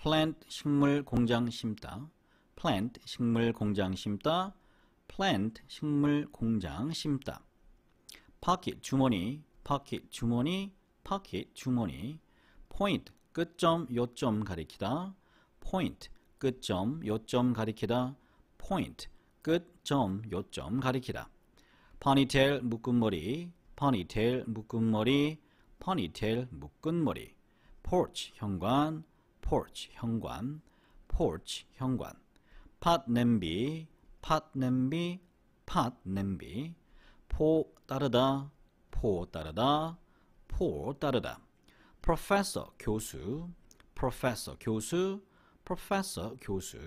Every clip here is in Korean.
plant 식물 공장 심다 plant 식물 공장 심다 plant 식물 공장 심다 pocket 주머니 pocket 주머니 pocket 주머니 point 끝점 요점 가리키다 point 끝점 요점 가리키다 point 끝점 요점 가리키다 ponytail 묶은 머리 ponytail 묶은 머리 ponytail 묶은 머리 porch 현관 porch 현관, porch 현관, pot 냄비, pot 냄비, pot 냄비, 포 따르다, 포 따르다, 포 따르다. professor 교수, professor 교수, professor 교수.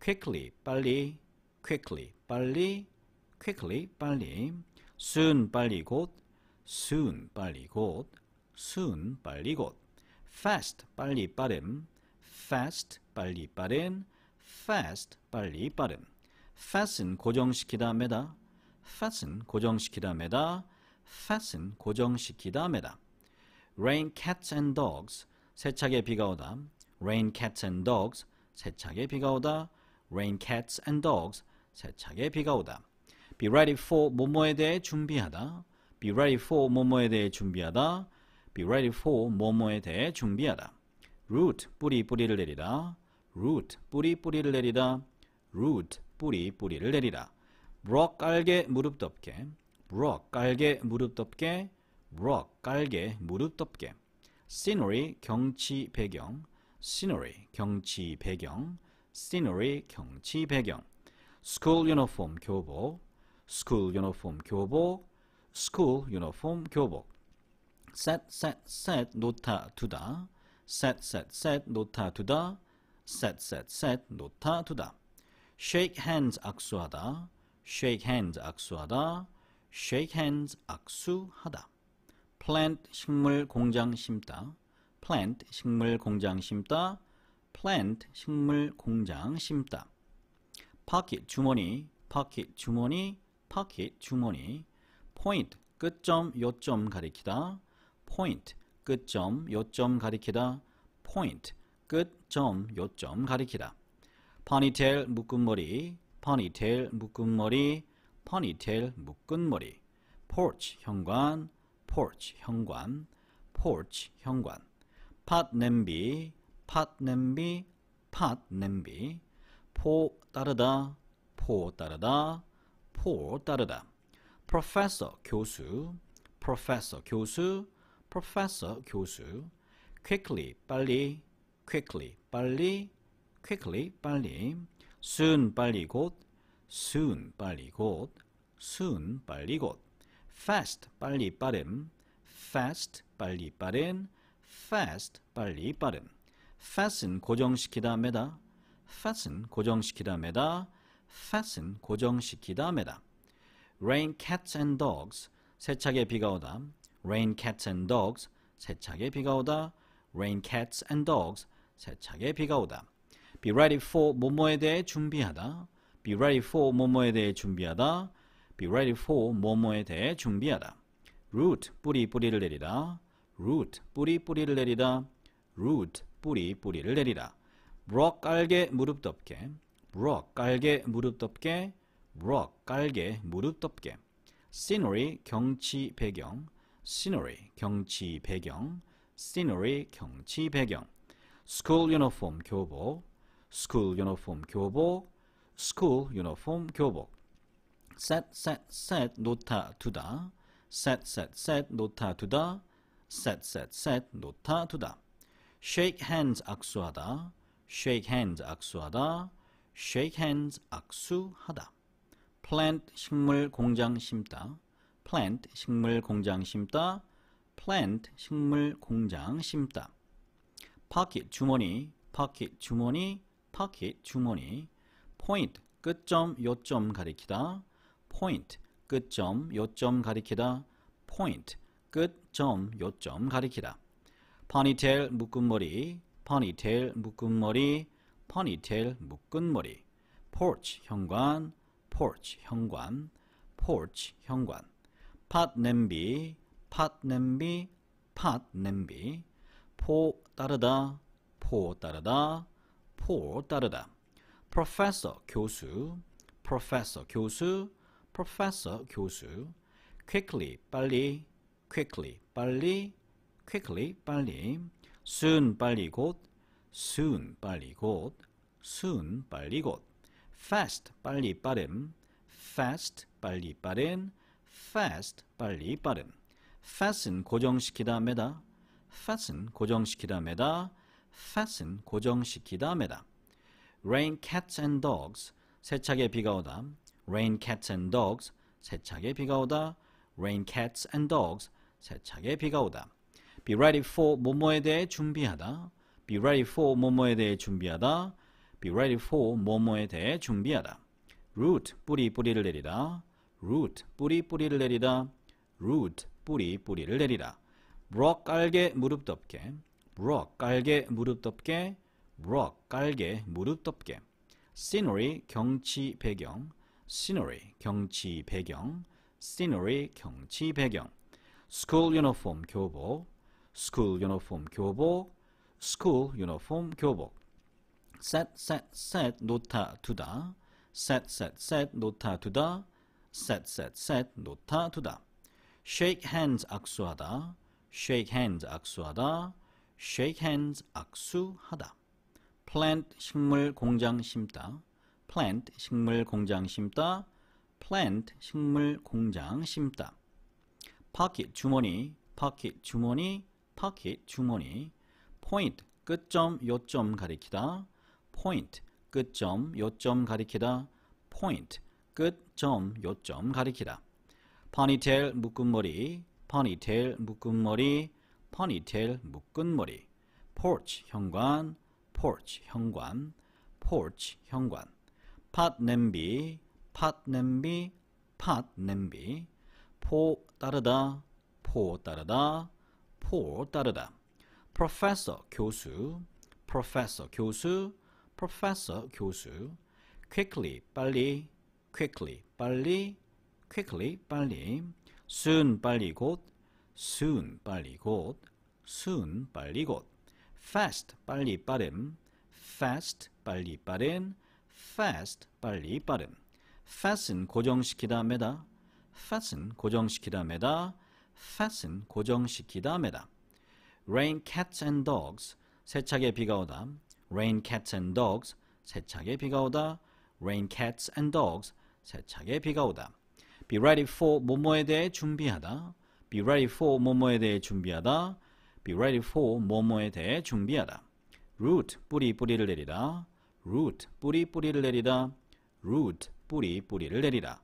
quickly 빨리, quickly 빨리, quickly 빨리. soon 빨리 곧, soon 빨리 곧, soon 빨리 곧. fast 빨리 빠름 fast 빨리 빠른 fast 빨리 빠른 fasten 고정시키다 매다 fasten 고정시키다 매다 fasten 고정시키다 매다 rain cats and dogs 세차게 비가 오다 rain cats and dogs 세차게 비가 오다 rain cats and dogs 세차게 비가 오다 be ready for 뭐뭐에 대해 준비하다 be ready for 뭐뭐에 대해 준비하다 be ready for 뭐뭐에 대해 준비하다. root 뿌리 뿌리를 내리다. root 뿌리 뿌리를 내리다. root 뿌리 뿌리를 내리다. rock 깔게 무릎 덮게. rock 깔게 무릎 덮게. rock 깔게 무릎 덮게. scenery 경치 배경. scenery 경치 배경. scenery 경치 배경. school uniform 교복. school uniform 교복. school uniform 교복. set, set, set, 놓다, 두다. set, set, set, 놓다, 두다. set, set, set, 놓다, 두다. shake hands, 악수하다. shake hands, 악수하다. shake hands, 악수하다. plant, 식물, 공장, 심다. plant, 식물, 공장, 심다. plant, 식물, 공장, 심다. pocket, 주머니, pocket, 주머니, pocket, 주머니. point, 끝점, 요점 가리키다. point 끝점 요점 가리키다 point 끝점 요점 가리키다 ponytail 묶은 머리 ponytail 묶은 머리 ponytail 묶은 머리 porch 현관 porch 현관 porch 현관 pot 냄비 pot 냄비 pot 냄비 포 따르다 포 따르다 포 따르다 professor 교수 professor 교수 professor 교수 quickly 빨리 quickly 빨리 quickly 빨리 soon 빨리 곧 soon 빨리 곧 soon 빨리 곧 fast 빨리 빠른 fast 빨리 빠른 fast 빨리 빠른 fasten 고정시키다 매다 fasten 고정시키다 매다 fasten 고정시키다 매다 rain cats and dogs 세차게 비가 오다 rain cats and dogs 세차게 비가 오다 rain cats and dogs 세차게 비가 오다 be ready for 뭐뭐에 대해 준비하다 be ready for 뭐뭐에 대해 준비하다 be ready for 뭐뭐에 대해 준비하다 root 뿌리 뿌리를 내리다 root 뿌리 뿌리를 내리다 root 뿌리 뿌리를 내리다 rock 깔게 무릎 덮게 rock 깔게 무릎 덮게 rock 깔게 무릎 덮게 scenery 경치 배경 scenery 경치 배경 scenery 경치 배경 school uniform 교복 school uniform 교복 school uniform 교복 set set set 놓다 두다 set set set 놓다 두다 set set set 놓다 두다 shake hands 악수하다 shake hands 악수하다 shake hands 악수하다 plant 식물 공장 심다 plant 식물 공장 심다 plant 식물 공장 심다 pocket 주머니 pocket 주머니 pocket 주머니 point 끝점 요점 가리키다 point 끝점 요점 가리키다 point 끝점 요점 가리키다 ponytail 묶은 머리 ponytail 묶은 머리 ponytail 묶은 머리 porch 현관 porch 현관 porch 현관 팥냄비, 팥냄비, 팥냄비. 포 따르다, 포 따르다, 포 따르다. professor 교수, professor 교수, professor 교수. quickly 빨리, quickly 빨리, quickly 빨리. soon 빨리 곧, soon 빨리 곧, soon 빨리 곧. fast 빨리 빠른, fast 빨리 빠른. fast 빨리 빠른 fasten 고정시키다 매다 fasten 고정시키다 매다 fasten 고정시키다 매다 rain cats and dogs 세차게 비가 오다 rain cats and dogs 세차게 비가 오다 rain cats and dogs 세차게 비가 오다 be ready for 뭐뭐에 대해 준비하다 be ready for 뭐뭐에 대해 준비하다 be ready for 뭐뭐에 대해 준비하다 root 뿌리 뿌리를 내리다 root 뿌리 뿌리를 내리다 root 뿌리 뿌리를 내리다 rock 깔게 무릎 덮게 rock 깔게 무릎 덮게 rock 깔게 무릎 덮게 scenery 경치 배경 scenery 경치 배경 scenery 경치 배경 school uniform 교복 school uniform 교복 school uniform 교복 set set set 놓다 두다 set set set 놓다 두다 set, set, set, 놓다, 두다. shake hands, 악수하다. shake hands, 악수하다. shake hands, 악수하다. plant, 식물, 공장 심다. plant, 식물, 공장 심다. plant, 식물, 공장 심다. pocket, 주머니, pocket, 주머니, pocket, 주머니. point, 끝점, 요점 가리키다. point, 끝점, 요점 가리키다. point, 끝, 점, 요점 가리키다. ponytail 묶은 머리, ponytail 묶은 머리, ponytail 묶은 머리. porch 현관, porch 현관, porch 현관. pot 냄비, pot 냄비, pot 냄비. 포 따르다, 포 따르다, 포 따르다. professor 교수, professor 교수, professor 교수. quickly 빨리 quickly 빨리 quickly 빨리 soon 빨리 곧 soon 빨리 곧 soon 빨리 곧 fast 빨리 빠른 fast 빨리 빠른 fast 빨리 빠른 fasten 고정시키다 매다 fasten 고정시키다 매다 fasten 고정시키다 매다 rain cats and dogs 세차게 비가 오다 rain cats and dogs 세차게 비가 오다 rain cats and dogs 세차게 비가 오다. be ready for 뭐뭐에 대해 준비하다. be ready for 뭐뭐에 대해 준비하다. be ready for 뭐뭐에 대해 준비하다. root 뿌리 뿌리를 내리라. root 뿌리 뿌리를 내리라. root 뿌리 뿌리를 내리라.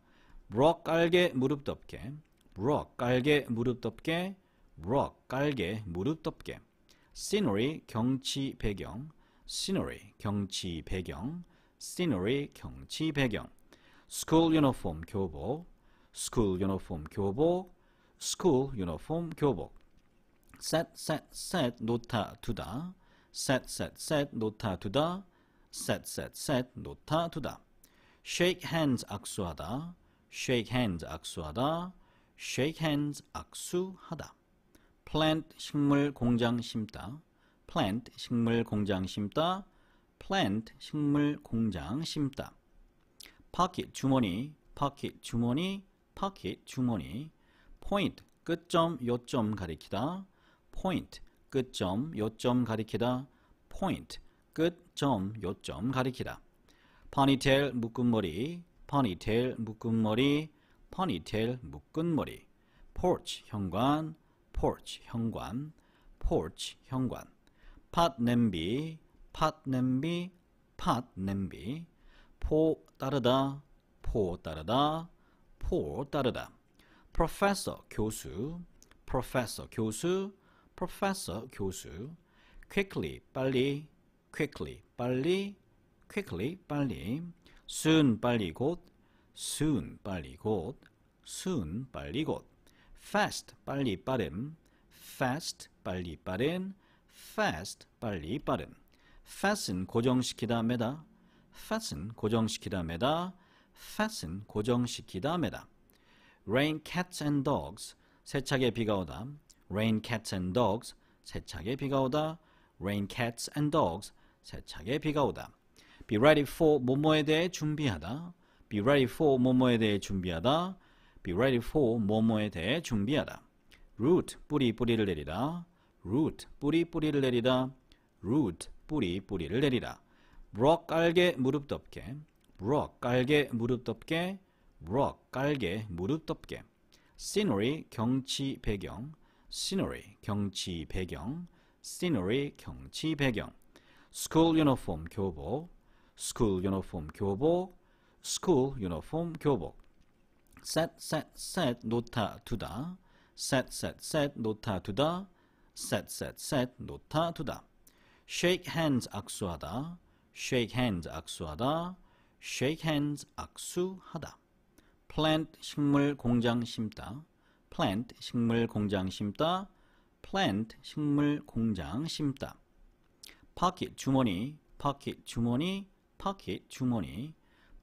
rock 깔게 무릎 덮게. rock 깔게 무릎 덮게. rock 깔게 무릎 덮게. scenery 경치 배경. scenery 경치 배경. scenery 경치 배경. school uniform 교복, school uniform 교복, school uniform 교복. set set set 놓다 두다, set set set 놓다 두다, set set set 놓다 두다. shake hands 악수하다, shake hands 악수하다, shake hands 악수하다. plant 식물 공장 심다, plant 식물 공장 심다, plant 식물 공장 심다. pocket 주머니, pocket 주머니, pocket 주머니. point 끝점, 요점 가리키다. point 끝점, 요점 가리키다. point 끝점, 요점 가리키다. ponytail 묶은 머리, ponytail 묶은 머리, ponytail 묶은 머리. porch 현관, porch 현관, porch 현관. pot 냄비, pot 냄비, pot 냄비. pot 따르다, for 따르다, for 따르다. professor 교수, professor 교수, professor 교수. quickly 빨리, quickly 빨리, quickly 빨리. soon 빨리 곧, soon 빨리 곧, soon 빨리 곧. fast 빨리 빠른, fast 빨리 빠른, fast 빨리 빠른. fasten 고정시키다 매다. fasten 고정시키다 매다 fasten 고정시키다 매다 rain cats and dogs 세차게 비가 오다 rain cats and dogs 세차게 비가 오다 rain cats and dogs 세차게 비가 오다 be ready for 뭐뭐에 대해 준비하다 be ready for 뭐뭐에 대해 준비하다 be ready for 뭐뭐에 대해 준비하다 root 뿌리 뿌리를 내리다 root 뿌리 뿌리를 내리다 root 뿌리 뿌리를 내리다 rock 깔게 무릎 덮개 rock 깔게 무릎 덮개 rock 깔게 무릎 덮개 scenery 경치 배경 scenery 경치 배경 scenery 경치 배경 school uniform 교복 school uniform 교복 school uniform 교복 set set set 놓다 두다 set set set 놓다 두다 set set set 놓다 두다 shake hands 악수하다 shake hands 악수하다 shake hands 악수하다 plant 식물 공장 심다 plant 식물 공장 심다 plant 식물 공장 심다 pocket 주머니 pocket 주머니 pocket 주머니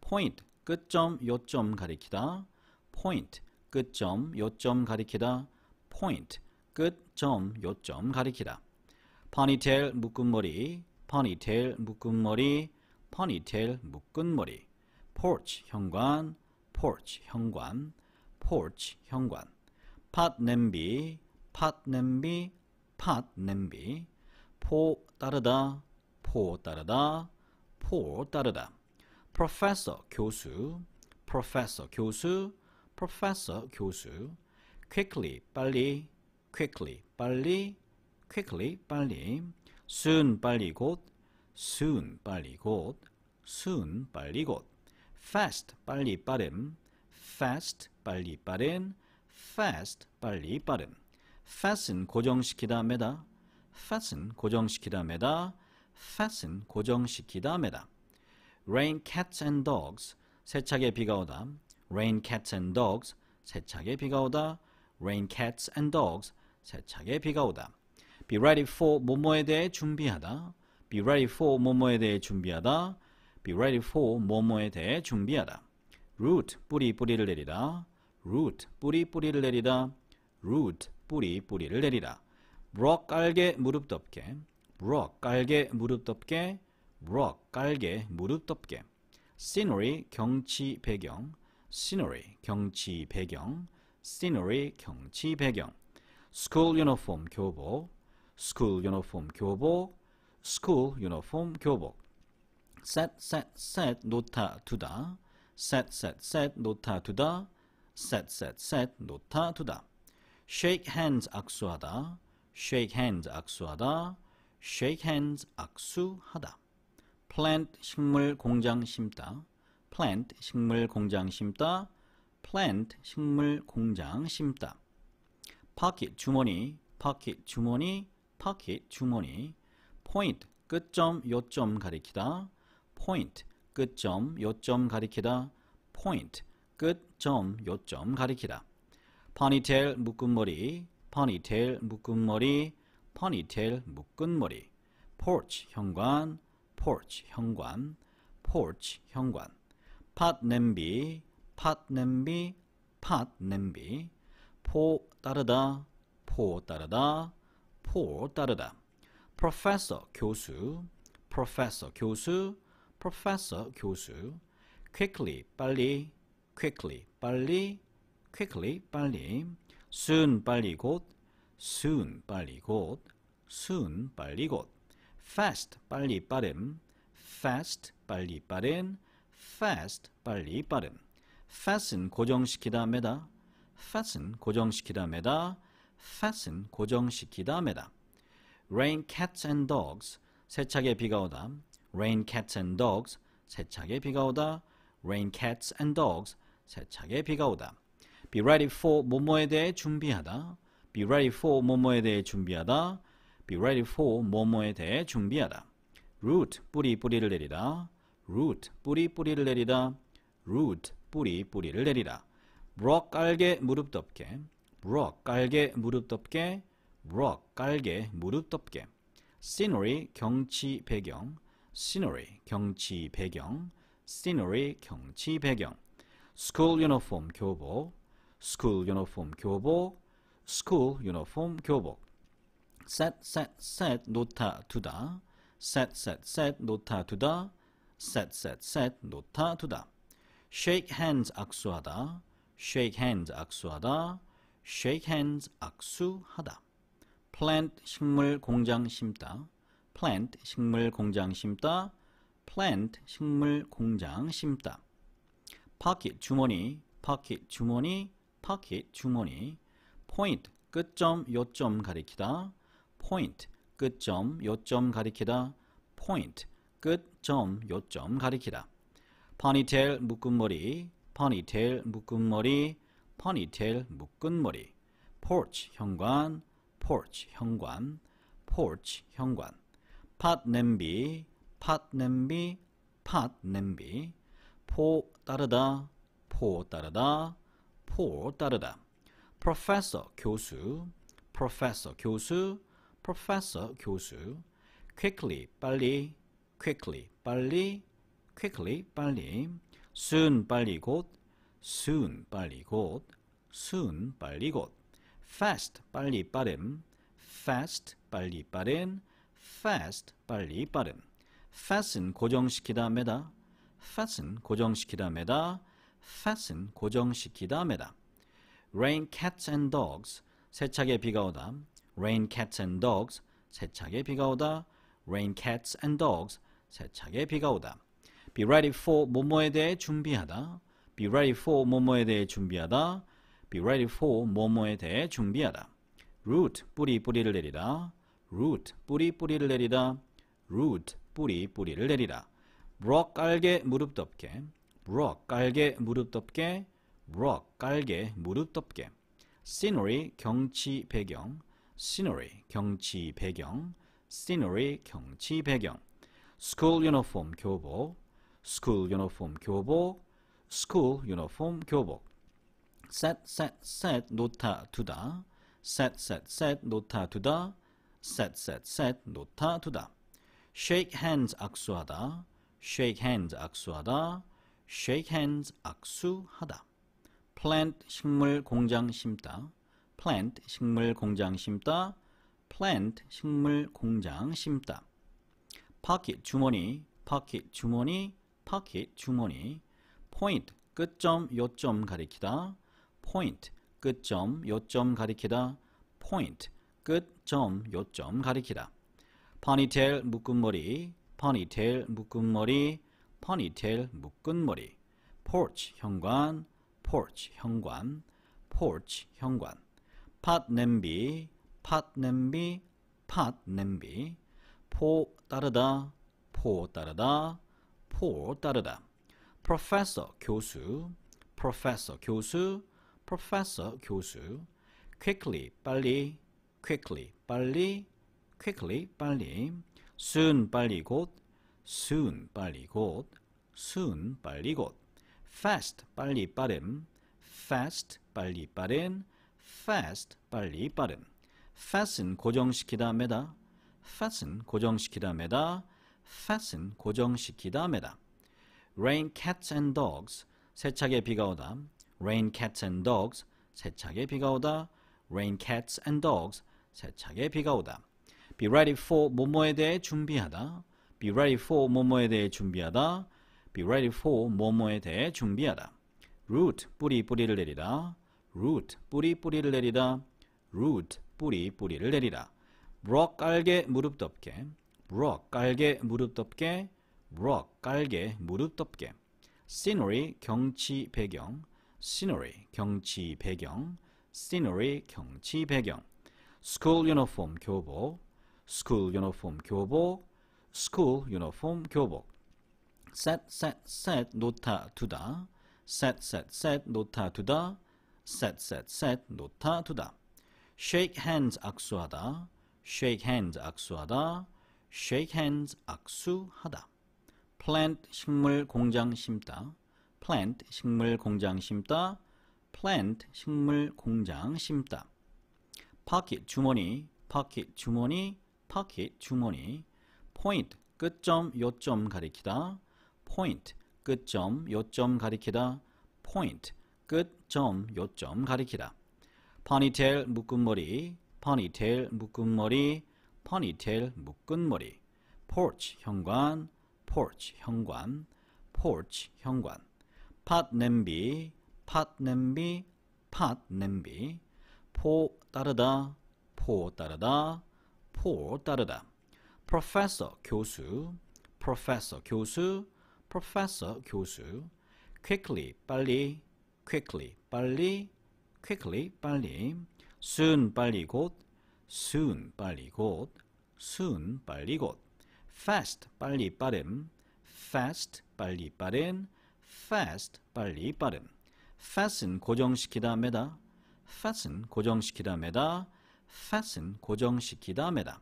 point 끝점 요점 가리키다 point 끝점 요점 가리키다 point 끝점 요점 가리키다 ponytail 묶음머리 ponytail 묶은 머리, ponytail 묶은 머리, porch 현관, porch 현관, porch 현관, pot 냄비, pot 냄비, pot 냄비, 포 따르다, 포 따르다, 포 따르다, professor 교수, professor 교수, professor 교수, quickly 빨리, quickly 빨리, quickly 빨리 soon 빨리 곧 soon 빨리 곧 soon 빨리 곧 fast 빨리 빠른 fast 빨리 빠른 fast 빨리 빠른 fasten 고정시키다 매다 fasten 고정시키다 매다 fasten 고정시키다 매다 rain cats and dogs 세차게 비가 오다 rain cats and dogs 세차게 비가 오다 rain cats and dogs 세차게 비가 오다 be ready for 뭐뭐에 대해 준비하다. be ready for 뭐뭐에 대해 준비하다. be ready for 뭐뭐에 대해 준비하다. root 뿌리 뿌리를 내리다. root 뿌리 뿌리를 내리다. root 뿌리 뿌리를 내리다. rock 깔게 무릎 덮게. rock 깔게 무릎 덮게. rock 깔게 무릎 덮게. scenery 경치 배경. scenery 경치 배경. scenery 경치 배경. school uniform 교복. school uniform 교복 school uniform 교복 set set set 놓다 두다 set set set 놓다 두다 set set set 놓다 두다 shake hands 악수하다 shake hands 악수하다 shake hands 악수하다 plant 식물 공장 심다 plant 식물 공장 심다 plant 식물 공장 심다 pocket 주머니 pocket 주머니 pocket 주머니 point 끝점 요점 가리키다 point 끝점 요점 가리키다 point 끝점 요점 가리키다 ponytail 묶은 머리 ponytail 묶은 머리 ponytail 묶은 머리 porch 현관 porch 현관 porch 현관 pot 냄비 pot 냄비 pot 냄비 포 따르다 포 따르다 for 따르다 professor 교수 professor 교수 professor 교수 quickly 빨리 quickly 빨리 quickly 빨리 soon 빨리 곧 soon 빨리 곧 soon 빨리 곧 fast 빨리 빠른 fast 빨리 빠른 fast 빨리 빠른 fasten 고정시키다 매다 fasten 고정시키다 매다 fasten 고정시키다메다. rain cats and dogs 세차게 비가 오다. rain cats and dogs 세차게 비가 오다. rain cats and dogs 세차게 비가 오다. be ready for 뭐뭐에 대해 준비하다. be ready for 뭐뭐에 대해 준비하다. be ready for 뭐뭐에 대해 준비하다. root 뿌리 뿌리를 내리다. root 뿌리 뿌리를 내리다. root 뿌리 뿌리를 내리라. rock 알게 무릎 덮게 rock 깔게 무릎 덮개 rock 깔게 무릎 덮개 scenery 경치 배경 scenery 경치 배경 scenery 경치 배경 school uniform 교복 school uniform 교복 school uniform 교복 set set set 놓다 두다 set set set 놓다 두다 set set set 놓다 두다 shake hands 악수하다 shake hands 악수하다 shake hands 악수하다 plant 식물 공장 심다 plant 식물 공장 심다 plant 식물 공장 심다 pocket 주머니 pocket 주머니 pocket 주머니 point 끝점 요점 가리키다 point 끝점 요점 가리키다 point 끝점 요점 가리키다 ponytail 묶음머리 ponytail 묶음머리 ponytail 묶은 머리, porch 현관, porch 현관, porch 현관, pot 냄비, pot 냄비, pot 냄비, 포 따르다, 포 따르다, 포 따르다, professor 교수, professor 교수, professor 교수, quickly 빨리, quickly 빨리, quickly 빨리, soon 빨리 곧 soon 빨리 곧 soon 빨리 곧 fast 빨리 빠름 fast 빨리 빠른 fast 빨리 빠름 fasten 고정시키다 매다 fasten 고정시키다 매다 fasten 고정시키다 매다 rain cats and dogs 세차게 비가 오다 rain cats and dogs 세차게 비가 오다 rain cats and dogs 세차게 비가 오다 be ready for 뭐뭐에 대해 준비하다 be ready for 뭐뭐에 대해 준비하다 be ready for 뭐뭐에 대해 준비하다 root 뿌리 뿌리를 내리다 root 뿌리 뿌리를 내리다 root 뿌리 뿌리를 내리다 rock 깔게 무릎 덮게 rock 깔게 무릎 덮게 rock 깔게 무릎 덮게 scenery 경치 배경 scenery 경치 배경 scenery 경치 배경 school uniform 교복 school uniform 교복 school, 유니폼, 교복 set, set, set, 놓다, 두다 set, set, set, 놓다, 두다 set, set, set, 놓다, 두다 shake hands, 악수하다 shake hands, 악수하다 shake hands, 악수하다 plant, 식물, 공장, 심다 plant, 식물, 공장, 심다 plant, 식물, 공장, 심다 pocket, 주머니 pocket, 주머니 pocket, 주머니 point 끝점 요점 가리키다 point 끝점 요점 가리키다 point 끝점 요점 가리키다 ponytail 묶은 머리 ponytail 묶은 머리 ponytail 묶은 머리 porch 현관 porch 현관 porch 현관 pot 냄비 pot 냄비 pot 냄비 포 따르다 포 따르다 포 따르다 professor 교수 professor 교수 professor 교수 quickly 빨리 quickly 빨리 quickly 빨리 soon 빨리 곧 soon 빨리 곧 soon 빨리 곧 fast 빨리 빠른 fast 빨리 빠른 fast 빨리 빠른 fasten 고정시키다 매다 fasten 고정시키다 매다 fasten 고정시키다 매다 rain cats and dogs 세차게 비가 오다 rain cats and dogs 세차게 비가 오다 rain cats and dogs 세차게 비가 오다 be ready for 뭐뭐에 대해 준비하다 be ready for 뭐뭐에 대해 준비하다 be ready for 뭐뭐에 대해 준비하다 root 뿌리 뿌리를 내리다 root 뿌리 뿌리를 내리다 root 뿌리 뿌리를 내리다 rock 깔게 무릎 덮게 rock 깔게 무릎 덮게 rock 깔개 무릎 덮개 scenery 경치 배경 scenery 경치 배경 scenery 경치 배경 school uniform 교복 school uniform 교복 school uniform 교복 set set set 놓다 두다 set set set 놓다 두다 set set set 놓다 두다 shake hands 악수하다 shake hands 악수하다 shake hands 악수하다 plant 식물 공장 심다 plant 식물 공장 심다 plant 식물 공장 심다 pocket 주머니 pocket 주머니 pocket 주머니 point 끝점 요점 가리키다 point 끝점 요점 가리키다 point 끝점 요점 가리키다 ponytail 묶은 머리 ponytail 묶은 머리 ponytail 묶은 머리 porch 현관 porch 현관, porch 현관, pot 냄비, pot 냄비, pot 냄비, 포 따르다, 포 따르다, 포 따르다. professor 교수, professor 교수, professor 교수. quickly 빨리, quickly 빨리, quickly 빨리. soon 빨리 곧, soon 빨리 곧, soon 빨리 곧. fast 빨리 빠른 fast 빨리 빠른 fast 빨리 빠른 fasten 고정시키다 매다 fasten 고정시키다 매다 fasten 고정시키다 매다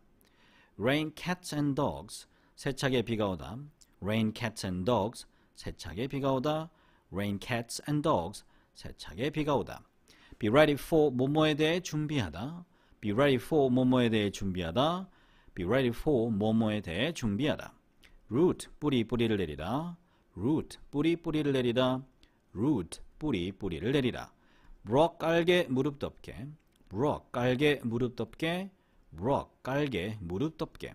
rain cats and dogs 세차게 비가 오다 rain cats and dogs 세차게 비가 오다 rain cats and dogs 세차게 비가 오다 be ready for 뭐뭐에 대해 준비하다 be ready for 뭐뭐에 대해 준비하다 be ready for 뭐뭐에 대해 준비하다. root 뿌리 뿌리를 내리다. root 뿌리 뿌리를 내리다. root 뿌리 뿌리를 내리다. rock 깔게 무릎 덮게. rock 깔게 무릎 덮게. rock 깔게 무릎 덮게.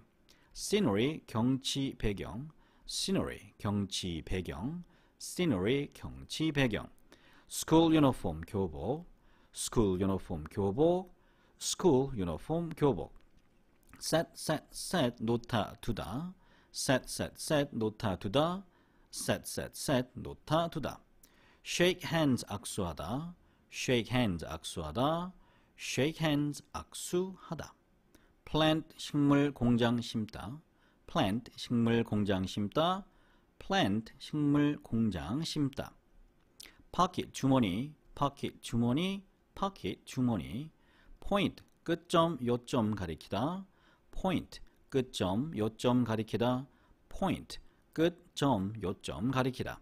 scenery 경치 배경. scenery 경치 배경. scenery 경치 배경. school uniform 교복. school uniform 교복. school uniform 교복. set, set, set, 놓다, 두다. set, set, set, 놓다, 두다. set, set, set, 놓다, 두다. shake hands, 악수하다. shake hands, 악수하다. shake hands, 악수하다. plant, 식물, 공장 심다. plant, 식물, 공장 심다. plant, 식물, 공장 심다. pocket, 주머니, pocket, 주머니, pocket, 주머니. point, 끝점, 요점 가리키다. point 끝점 요점 가리키다 point 끝점 요점 가리키다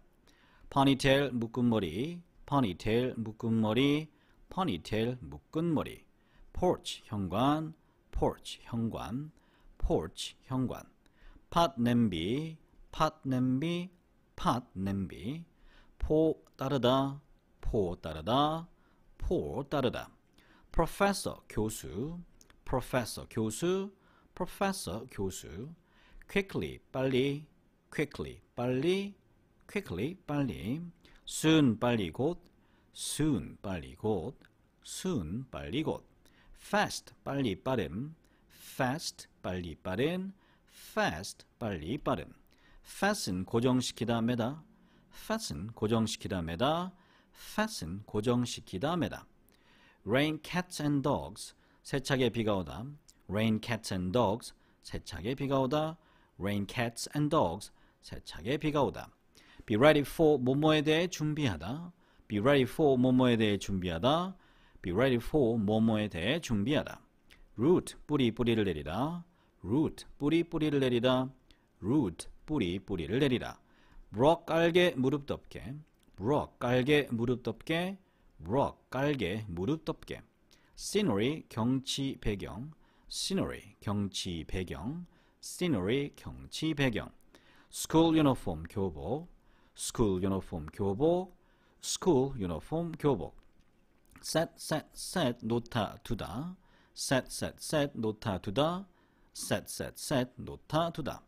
ponytail 묶은 머리 ponytail 묶은 머리 ponytail 묶은 머리 porch 현관 porch 현관 porch 현관 pot 냄비 pot 냄비 pot 냄비 포 따르다 포 따르다 포 따르다 professor 교수 professor 교수 professor 교수 quickly 빨리 quickly 빨리 quickly 빨리 soon 빨리 곧 soon 빨리 곧 soon 빨리 곧 fast 빨리 빠른 fast 빨리 빠른 fast 빨리 빠른 fasten 고정시키다 매다 fasten 고정시키다 매다 fasten 고정시키다 매다 rain cats and dogs 세차게 비가 오다 rain cats and dogs 세차게 비가 오다 rain cats and dogs 세차게 비가 오다 be ready for 뭐뭐에 대해 준비하다 be ready for 뭐뭐에 대해 준비하다 be ready for 뭐뭐에 대해 준비하다 root 뿌리 뿌리를 내리다 root 뿌리 뿌리를 내리다 root 뿌리 뿌리를 내리다 rock 깔게 무릎 덮게 rock 깔게 무릎 덮게 rock 깔게 무릎 덮게 scenery 경치 배경 scenery 경치 배경 scenery 경치 배경 school uniform 교복 school uniform 교복 school uniform 교복 set set set 놓다 두다 set set set 놓다 두다 set set set 놓다 두다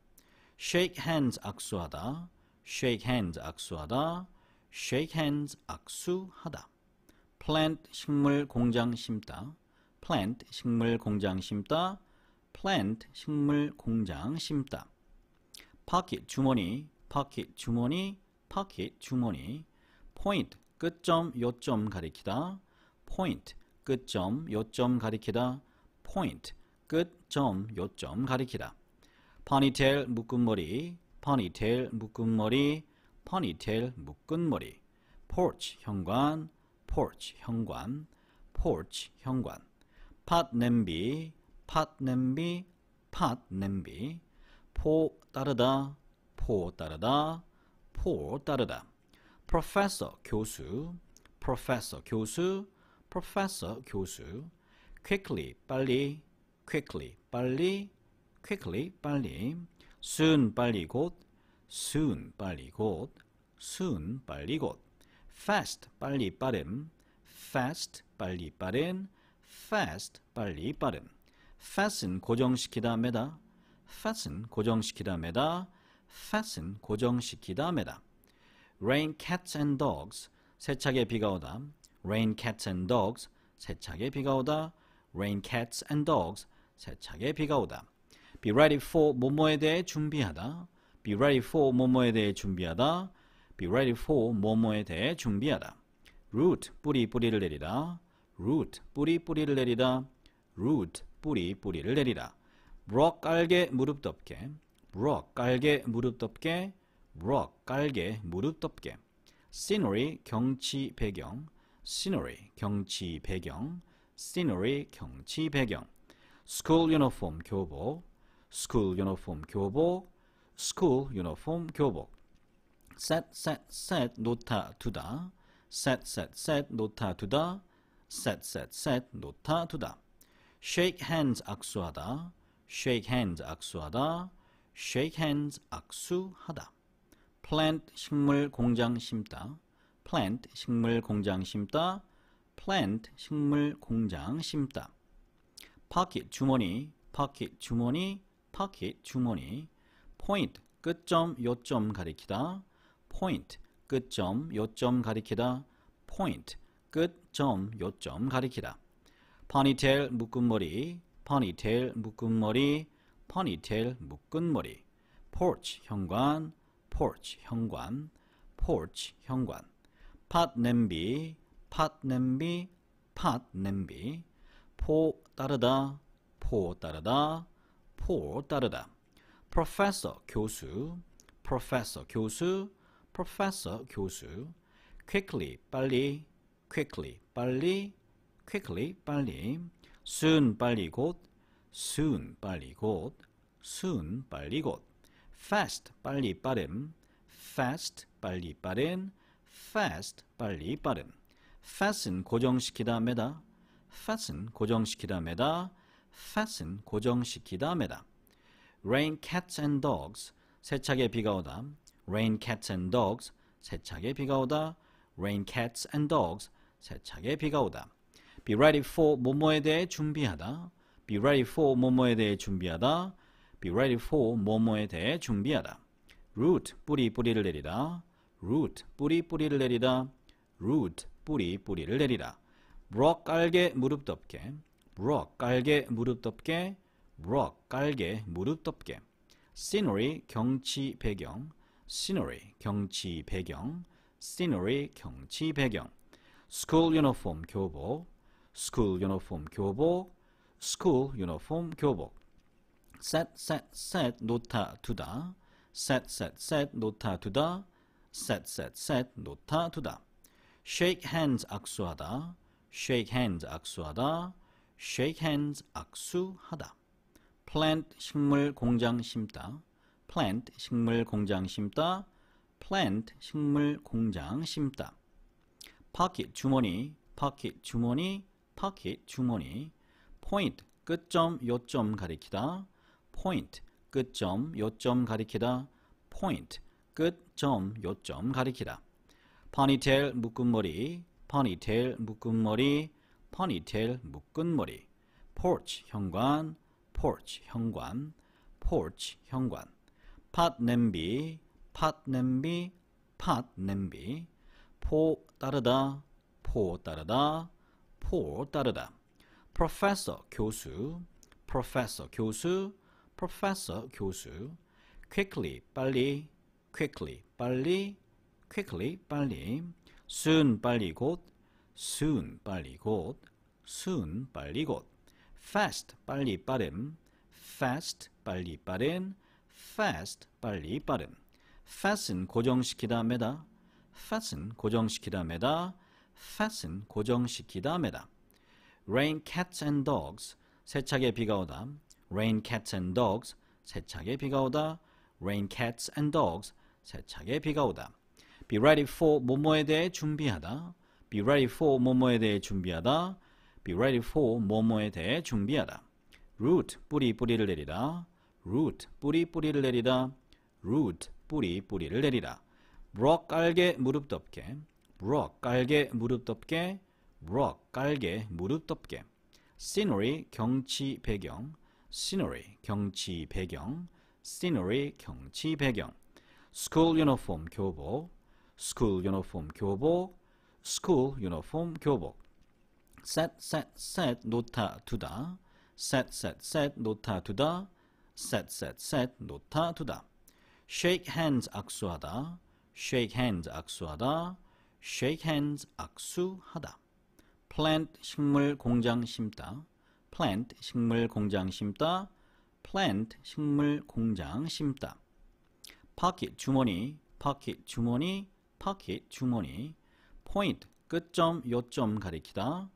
shake hands 악수하다 shake hands 악수하다 shake hands 악수하다 plant 식물 공장 심다 plant 식물 공장 심다 plant 식물 공장 심다 pocket 주머니 pocket 주머니 pocket 주머니 point 끝점 요점 가리키다 point 끝점 요점 가리키다 point 끝점 요점 가리키다 ponytail 묶은 머리 ponytail 묶은 머리 ponytail 묶은 머리 porch 현관 porch 현관 porch 현관 팥 냄비, 팥 냄비, 팥 냄비. 포 따르다, 포 따르다, 포 따르다. professor 교수, professor 교수, professor 교수. quickly 빨리, quickly 빨리, quickly 빨리. soon 빨리 곧, soon 빨리 곧, soon 빨리 곧. fast 빨리 빠른, fast 빨리 빠른. fast 빨리 빠른 fasten 고정시키다 매다 fasten 고정시키다 매다 fasten 고정시키다 매다 rain cats and dogs 세차게 비가 오다 rain cats and dogs 세차게 비가 오다 rain cats and dogs 세차게 비가 오다 be ready for 뭐뭐에 대해 준비하다 be ready for 뭐뭐에 대해 준비하다 be ready for 뭐뭐에 대해 준비하다 root 뿌리 뿌리를 내리다 root 뿌리 뿌리를 내리다 root 뿌리 뿌리를 내리다 rock 깔게 무릎 덮게 rock 깔게 무릎 덮게 rock 깔게 무릎 덮게 scenery 경치 배경 scenery 경치 배경 scenery 경치 배경 school uniform 교복 school uniform 교복 school uniform 교복 set set set 놓다 두다 set set set 놓다 두다 set, set, set, 놓다, 두다. shake hands, 악수하다. shake hands, 악수하다. shake hands, 악수하다. plant, 식물, 공장 심다. plant, 식물, 공장 심다. plant, 식물, 공장 심다. pocket, 주머니, pocket, 주머니, pocket, 주머니. point, 끝점, 요점 가리키다. point, 끝점, 요점 가리키다. point, 끝, 점, 요점 가리키다. ponytail 묶은 머리, ponytail 묶은 머리, ponytail 묶은 머리. porch 현관, porch 현관, porch 현관. pot 냄비, pot 냄비, pot 냄비. 포 따르다, 포 따르다, 포 따르다. professor 교수, professor 교수, professor 교수. quickly 빨리 quickly 빨리 quickly 빨리 soon 빨리 곧 soon 빨리 곧 soon 빨리 곧 fast 빨리 빠른 fast 빨리 빠른 fast 빨리 빠른 fasten 고정시키다 매다 fasten 고정시키다 매다 fasten 고정시키다 매다 rain cats and dogs 세차게 비가 오다 rain cats and dogs 세차게 비가 오다 rain cats and dogs 세차게 비가 오다. be ready for 뭐뭐에 대해 준비하다. be ready for 뭐뭐에 대해 준비하다. be ready for 뭐뭐에 대해 준비하다. root 뿌리 뿌리를 내리라. root 뿌리 뿌리를 내리라. root 뿌리 뿌리를 내리라. rock 깔게 무릎 덮게. rock 깔게 무릎 덮게. rock 깔게 무릎 덮게. scenery 경치 배경. scenery 경치 배경. scenery 경치 배경. school uniform 교복, school uniform 교복, school uniform 교복. set set set 놓다 두다, set set set 놓다 두다, set set set 놓다 두다. shake hands 악수하다, shake hands 악수하다, shake hands 악수하다. plant 식물 공장 심다, plant 식물 공장 심다, plant 식물 공장 심다. pocket 주머니, pocket 주머니, pocket 주머니. point 끝점 요점 가리키다. point 끝점 요점 가리키다. point 끝점 요점 가리키다. ponytail 묶은 머리, ponytail 묶은 머리, ponytail 묶은 머리. porch 현관, porch 현관, porch 현관. pot 냄비, pot 냄비, pot 냄비. pot 따르다, for 따르다, for 따르다. professor 교수, professor 교수, professor 교수. quickly 빨리, quickly 빨리, quickly 빨리. soon 빨리 곧, soon 빨리 곧, soon 빨리 곧. fast 빨리 빠른, fast 빨리 빠른, fast 빨리 빠른. fasten 고정시키다 매다 fasten 고정시키다 매다 fasten 고정시키다 매다 rain cats and dogs 세차게 비가 오다 rain cats and dogs 세차게 비가 오다 rain cats and dogs 세차게 비가 오다 be ready for 뭐뭐에 대해 준비하다 be ready for 뭐뭐에 대해 준비하다 be ready for 뭐뭐에 대해 준비하다 root 뿌리 뿌리를 내리다 root 뿌리 뿌리를 내리다 root 뿌리 뿌리를 내리다 rock 깔게 무릎 덮게 rock 깔게 무릎 덮게 rock 깔게 무릎 덮게 scenery 경치 배경 scenery 경치 배경 scenery 경치 배경 school uniform 교복 school uniform 교복 school uniform 교복 set set set 놓다 두다 set set set 놓다 두다 set set set 놓다 두다 shake hands 악수하다 shake hands 악수하다 shake hands 악수하다 plant 식물 공장 심다 plant 식물 공장 심다 plant 식물 공장 심다 pocket 주머니 pocket 주머니 pocket 주머니 point 끝점 요점 가리키다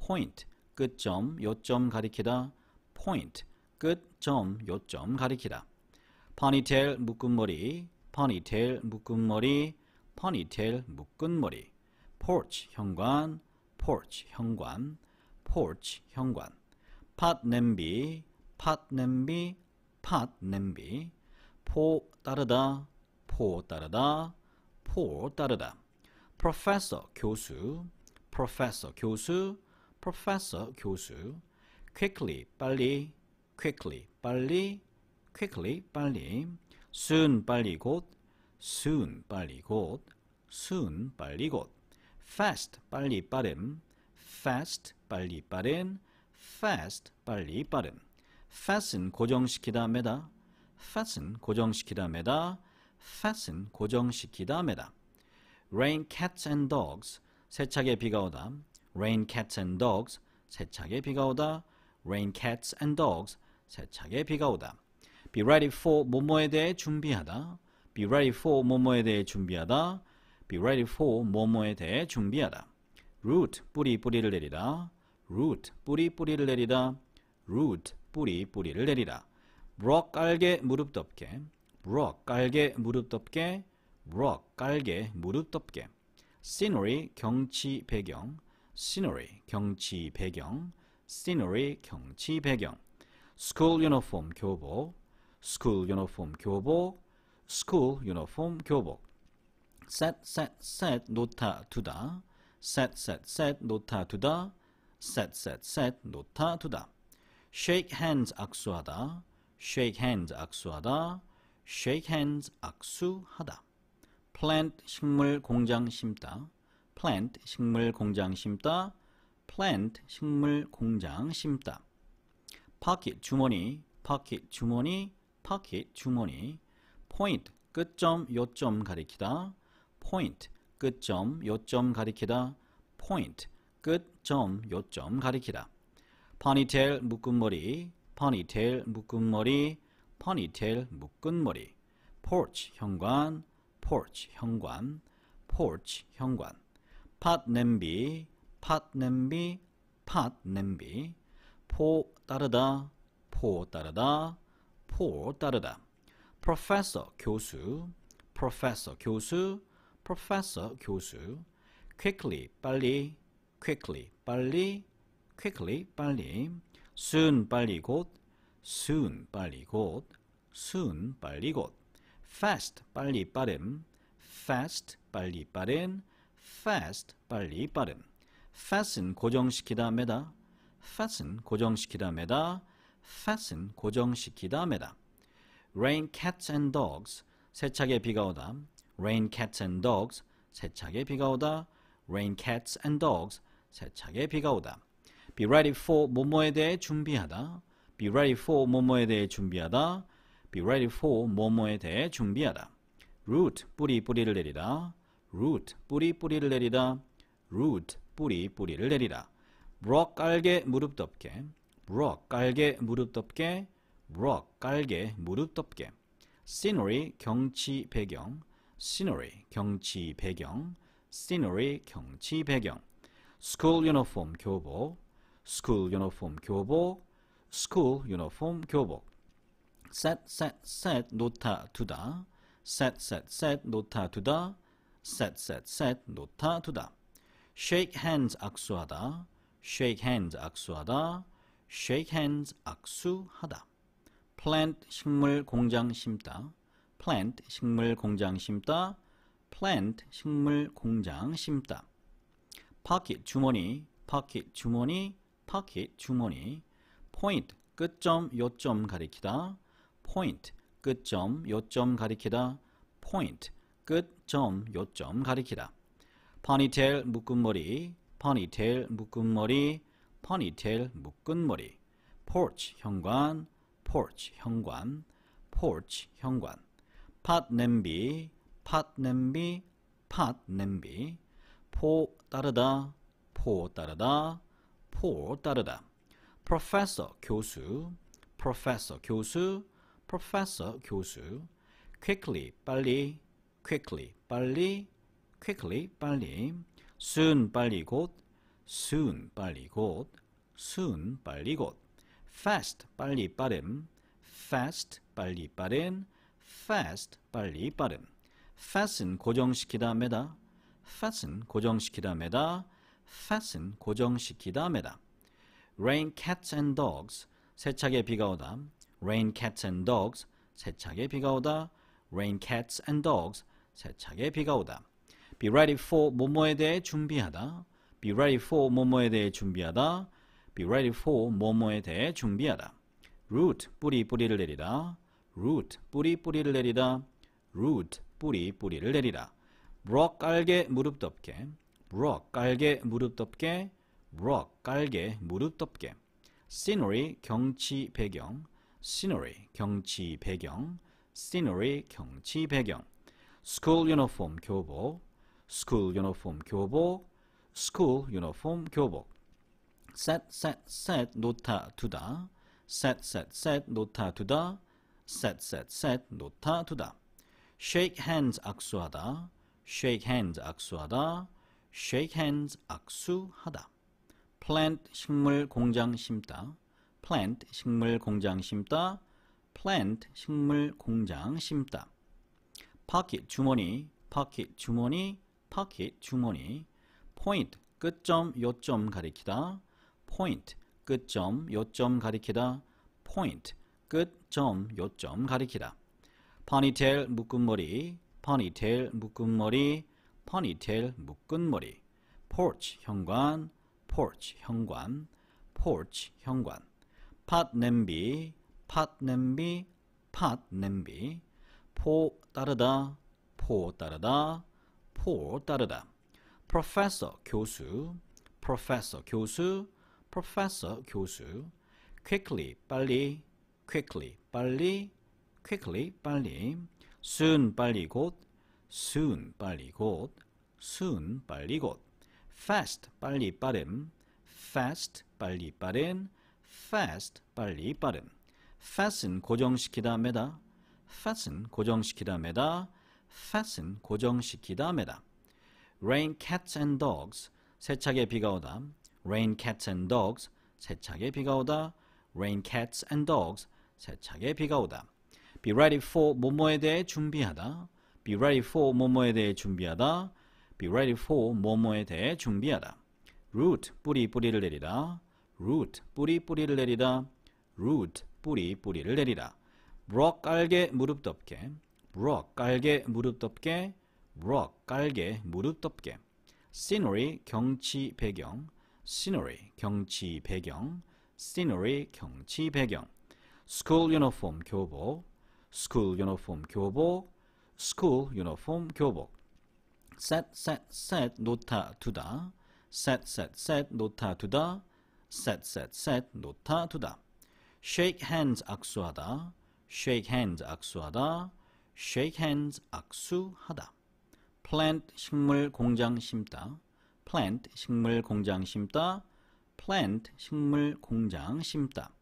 point 끝점 요점 가리키다 point 끝점 요점 가리키다 ponytail 묶음머리 ponytail 묶음머리, ponytail 묶은머리, porch 현관, porch 현관, porch 현관, pot 냄비, pot 냄비, pot 냄비, 포 따르다, 포 따르다, 포 따르다, professor 교수, professor 교수, professor 교수, quickly 빨리, quickly 빨리, quickly 빨리 soon 빨리 곧 soon 빨리 곧 soon 빨리 곧 fast 빨리 빠른 fast 빨리 빠른 fast 빨리 빠른 fasten 고정시키다 매다 fasten 고정시키다 매다 fasten 고정시키다 매다 rain cats and dogs 세차게 비가 오다 rain cats and dogs 세차게 비가 오다 rain cats and dogs 세차게 비가 오다 be ready for 뭐뭐에 대해 준비하다. be ready for 뭐뭐에 대해 준비하다. be ready for 뭐뭐에 대해 준비하다. root 뿌리 뿌리를 내리다. root 뿌리 뿌리를 내리다. root 뿌리 뿌리를 내리다. rock 깔게 무릎 덮게. rock 깔게 무릎 덮게. rock 깔게 무릎 덮게. scenery 경치 배경. scenery 경치 배경. scenery 경치 배경. school uniform 교복. school uniform 교복 school uniform 교복 set set set 놓다 두다 set set set 놓다 두다 set set set 놓다 두다 shake hands 악수하다 shake hands 악수하다 shake hands 악수하다 plant 식물 공장 심다 plant 식물 공장 심다 plant 식물 공장 심다 pocket 주머니 pocket 주머니 pocket 주머니 point 끝점 요점 가리키다 point 끝점 요점 가리키다 point 끝점 요점 가리키다 ponytail 묶은 머리 ponytail 묶은 머리 ponytail 묶은 머리 porch 현관 porch 현관 porch 현관 pot 냄비 pot 냄비 pot 냄비 포 따르다 포 따르다 for 따르다 professor 교수 professor 교수 professor 교수 quickly 빨리 quickly 빨리 quickly 빨리 soon 빨리 곧 soon 빨리 곧 soon 빨리 곧 fast 빨리 빠른 fast 빨리 빠른 fast 빨리 빠른 fasten 고정시키다 매다 fasten 고정시키다 매다 fasten 고정시키다메다. rain cats and dogs 세차게 비가 오다. rain cats and dogs 세차게 비가 오다. rain cats and dogs 세차게 비가 오다. be ready for 뭐뭐에 대해 준비하다. be ready for 뭐뭐에 대해 준비하다. be ready for 뭐뭐에 대해 준비하다. root 뿌리 뿌리를 내리다. root 뿌리 뿌리를 내리다. root 뿌리 뿌리를 내리라. rock 알게 무릎 덮게 rock 깔게 무릎 덮개 rock 깔게 무릎 덮개 scenery 경치 배경 scenery 경치 배경 scenery 경치 배경 school uniform 교복 school uniform 교복 school uniform 교복 set set set 놓다 두다 set set set 놓다 두다 set set set 놓다 두다 shake hands 악수하다 shake hands 악수하다 shake hands 악수하다 plant 식물 공장 심다 plant 식물 공장 심다 plant 식물 공장 심다 pocket 주머니 pocket 주머니 pocket 주머니 point 끝점 요점 가리키다 point 끝점 요점 가리키다 point 끝점 요점 가리키다 ponytail 묶음머리 ponytail 묶음머리 ponytail 묶은 머리, porch 현관, porch 현관, porch 현관, pot 냄비, pot 냄비, pot 냄비, 포 따르다, 포 따르다, 포 따르다, professor 교수, professor 교수, professor 교수, quickly 빨리, quickly 빨리, quickly 빨리, soon 빨리 곧 soon 빨리 곧 soon 빨리 곧 fast 빨리 빠름 fast 빨리 빠른 fast 빨리 빠름 fasten 고정시키다 매다 fasten 고정시키다 매다 fasten 고정시키다 매다 rain cats and dogs 세차게 비가 오다 rain cats and dogs 세차게 비가 오다 rain cats and dogs 세차게 비가 오다 be ready for 뭐뭐에 대해 준비하다 be ready for 뭐뭐에 대해 준비하다 be ready for 뭐뭐에 대해 준비하다 root 뿌리 뿌리를 내리다 root 뿌리 뿌리를 내리다 root 뿌리 뿌리를 내리다 rock 깔게 무릎 덮게 rock 깔게 무릎 덮게 rock 깔게 무릎 덮게 scenery 경치 배경 scenery 경치 배경 scenery 경치 배경 school uniform 교복 school uniform 교복 school, 유니폼, 교복 set, set, set, 놓다, 두다 set, set, set, 놓다, 두다 set, set, set, 놓다, 두다 shake hands, 악수하다 shake hands, 악수하다 shake hands, 악수하다 plant, 식물, 공장, 심다 plant, 식물, 공장, 심다 plant, 식물, 공장, 심다 pocket, 주머니 pocket, 주머니 pocket, 주머니 point 끝점 요점 가리키다 point 끝점 요점 가리키다 point 끝점 요점 가리키다 ponytail 묶은 머리 ponytail 묶은 머리 ponytail 묶은 머리 porch 현관 porch 현관 porch 현관 pot 냄비 pot 냄비 pot 냄비 포 따르다 포 따르다 포 따르다 professor 교수 professor 교수 professor 교수 quickly 빨리 quickly 빨리 quickly 빨리 soon 빨리 곧 soon 빨리 곧 soon 빨리 곧 fast 빨리 빠른 fast 빨리 빠른 fast 빨리 빠른 fasten 고정시키다 매다 fasten 고정시키다 매다 fasten 고정시키다 매다 rain cats and dogs 세차게 비가 오다 rain cats and dogs 세차게 비가 오다 rain cats and dogs 세차게 비가 오다 be ready for 뭐뭐에 대해 준비하다 be ready for 뭐뭐에 대해 준비하다 be ready for 뭐뭐에 대해 준비하다 root 뿌리 뿌리를 내리다 root 뿌리 뿌리를 내리다 root 뿌리 뿌리를 내리다 rock 깔게 무릎 덮게 rock 깔게 무릎 덮게 rock 깔개 무릎 덮개 scenery 경치 배경 scenery 경치 배경 scenery 경치 배경 school uniform 교복 school uniform 교복 school uniform 교복 set set set 놓다 두다 set set set 놓다 두다 set set set 놓다 두다 shake hands 악수하다 shake hands 악수하다 shake hands 악수하다 plant 식물 공장 심다 plant 식물 공장 심다 plant 식물 공장 심다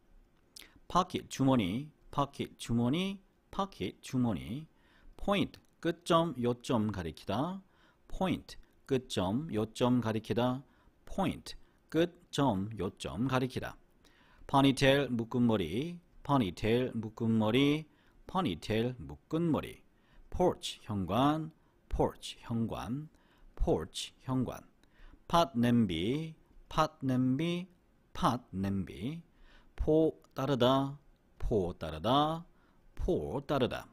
pocket 주머니 pocket 주머니 pocket 주머니 point 끝점 요점 가리키다 point 끝점 요점 가리키다 point 끝점 요점 가리키다 ponytail 묶은 머리 ponytail 묶은 머리 ponytail 묶은 머리 porch 현관 porch 현관, porch 현관, pot 냄비, pot 냄비, pot 냄비, 포 따르다, 포 따르다, 포 따르다.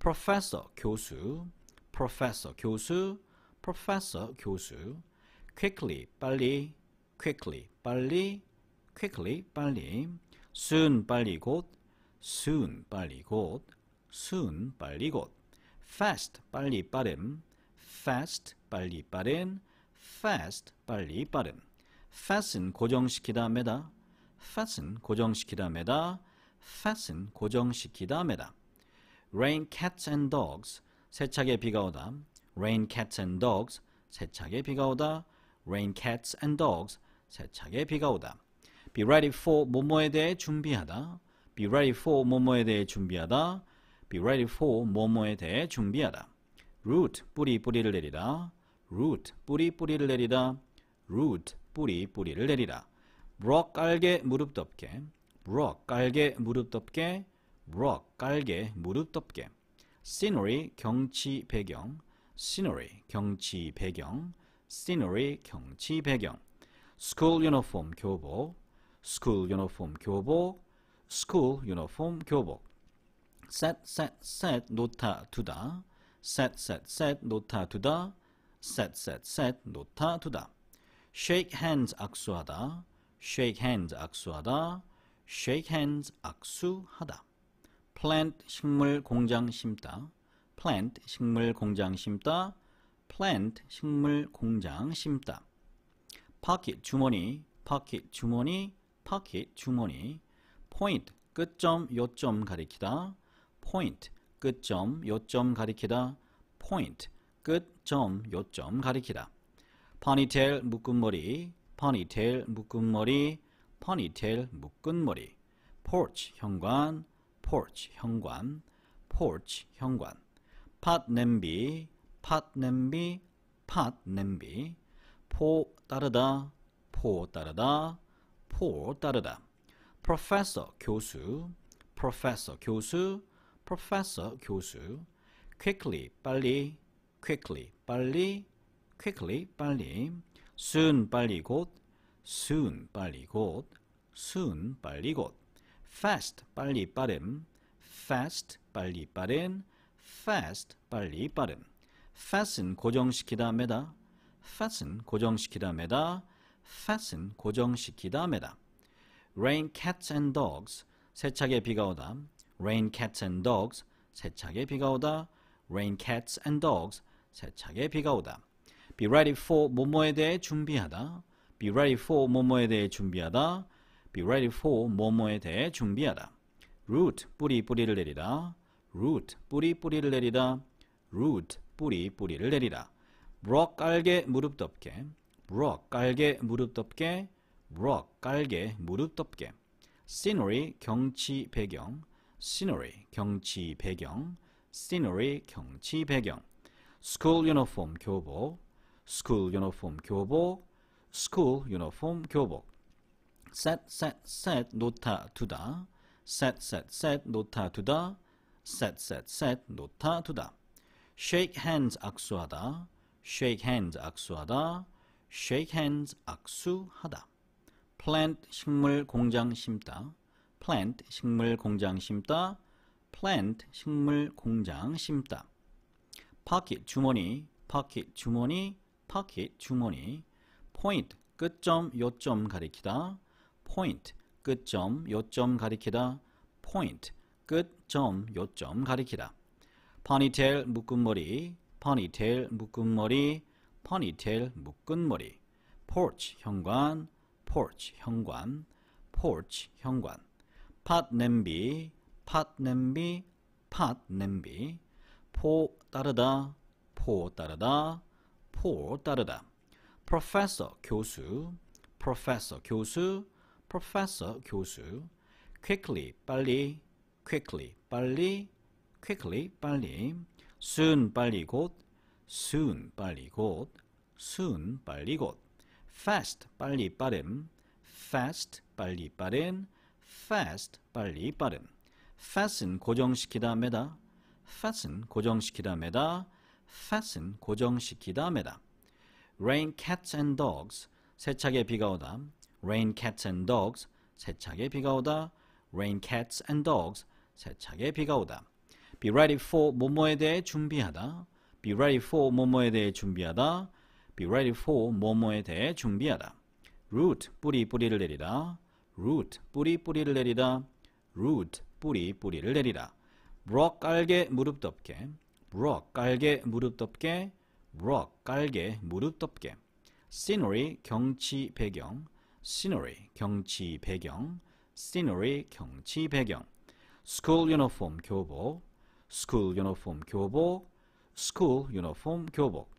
professor 교수, professor 교수, professor 교수. quickly 빨리, quickly 빨리, quickly 빨리. soon 빨리 곧, soon 빨리 곧, soon 빨리 곧. fast 빨리 빠른 fast 빨리 빠른 fast 빨리 빠른 fasten 고정시키다 매다 fasten 고정시키다 매다 fasten 고정시키다 매다 rain cats and dogs 세차게 비가 오다 rain cats and dogs 세차게 비가 오다 rain cats and dogs 세차게 비가 오다 be ready for 뭐뭐에 대해 준비하다 be ready for 뭐뭐에 대해 준비하다 be ready for 뭐뭐에 대해 준비하다. root 뿌리 뿌리를 내리다. root 뿌리 뿌리를 내리다. root 뿌리 뿌리를 내리다. rock 깔게 무릎 덮게. rock 깔게 무릎 덮게. rock 깔게 무릎 덮게. scenery 경치 배경. scenery 경치 배경. scenery 경치 배경. school uniform 교복. school uniform 교복. school uniform 교복. set, set, set, 놓다, 두다. set, set, set, 놓다, 두다. set, set, set, 놓다, 두다. shake hands, 악수하다. shake hands, 악수하다. shake hands, 악수하다. plant, 식물, 공장 심다. plant, 식물, 공장 심다. plant, 식물, 공장 심다. pocket, 주머니, pocket, 주머니, pocket, 주머니. point, 끝점, 요점 가리키다. point 끝점 요점 가리키다 point 끝점 요점 가리키다 ponytail 묶은 머리 ponytail 묶은 머리 ponytail 묶은 머리 porch 현관 porch 현관 porch 현관 pot 냄비 pot 냄비 pot 냄비 포 따르다 포 따르다 포 따르다 professor 교수 professor 교수 professor 교수 quickly 빨리 quickly 빨리 quickly 빨리 soon 빨리 곧 soon 빨리 곧 soon 빨리 곧 fast 빨리 빠른 fast 빨리 빠른 fast 빨리 빠른 fasten 고정시키다 매다 fasten 고정시키다 매다 fasten 고정시키다 매다 rain cats and dogs 세차게 비가 오다 rain cats and dogs 세차게 비가 오다 rain cats and dogs 세차게 비가 오다 be ready for 뭐뭐에 대해 준비하다 be ready for 뭐뭐에 대해 준비하다 be ready for 뭐뭐에 대해 준비하다 root 뿌리 뿌리를 내리다 root 뿌리 뿌리를 내리다 root 뿌리 뿌리를 내리다 rock 깔게 무릎 덮게 rock 깔게 무릎 덮게 rock 깔게 무릎 덮게 scenery 경치 배경 scenery 경치 배경 scenery 경치 배경 school uniform 교복 school uniform 교복 school uniform 교복 set set set 놓다 두다 set set set 놓다 두다 set set set 놓다 두다 shake hands 악수하다 shake hands 악수하다 shake hands 악수하다 plant 식물 공장 심다 plant 식물 공장 심다 plant 식물 공장 심다 pocket 주머니 pocket 주머니 pocket 주머니 point 끝점 요점 가리키다 point 끝점 요점 가리키다 point 끝점 요점 가리키다 ponytail 묶은 머리 ponytail 묶은 머리 ponytail 묶은 머리 porch 현관 porch 현관 porch 현관 팥 냄비, 팥 냄비, 팥 냄비. 포 따르다, 포 따르다, 포 따르다. professor 교수, professor 교수, professor 교수. quickly 빨리, quickly 빨리, quickly 빨리. soon 빨리 곧, soon 빨리 곧, soon 빨리 곧. fast 빨리 빠름, fast 빨리 빠른. fast 빨리 빠른 fasten 고정시키다 매다 fasten 고정시키다 매다 fasten 고정시키다 매다 rain cats and dogs 세차게 비가 오다 rain cats and dogs 세차게 비가 오다 rain cats and dogs 세차게 비가 오다 be ready for 뭐뭐에 대해 준비하다 be ready for 뭐뭐에 대해 준비하다 be ready for 뭐뭐에 대해 준비하다 root 뿌리 뿌리를 내리다 root 뿌리 뿌리를 내리다 root 뿌리 뿌리를 내리라 rock 깔게 무릎 덮게 rock 깔게 무릎 덮게 rock 깔게 무릎 덮게 scenery 경치 배경 scenery 경치 배경 scenery 경치 배경 school uniform 교복 school uniform 교복 school uniform 교복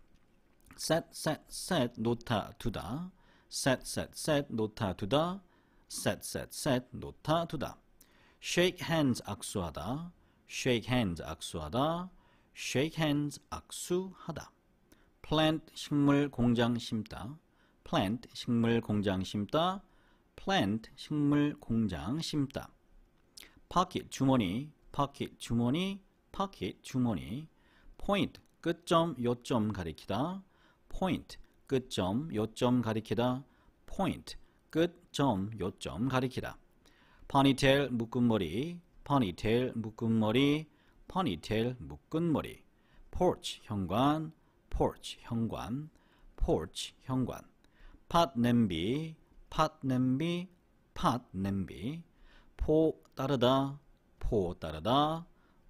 set set set 놓다 두다 set set set 놓다 두다 set, set, set, 놓다, 두다. shake hands, 악수하다. shake hands, 악수하다. shake hands, 악수하다. plant, 식물, 공장 심다. plant, 식물, 공장 심다. plant, 식물, 공장 심다. pocket, 주머니, pocket, 주머니, pocket, 주머니. point, 끝점, 요점 가리키다. point, 끝점, 요점 가리키다. point, 끝, 점, 요점 가리키다. ponytail 묶은 머리, ponytail 묶은 머리, ponytail 묶은 머리. porch 현관, porch 현관, porch 현관. pot 냄비, pot 냄비, pot 냄비. 포 따르다, 포 따르다,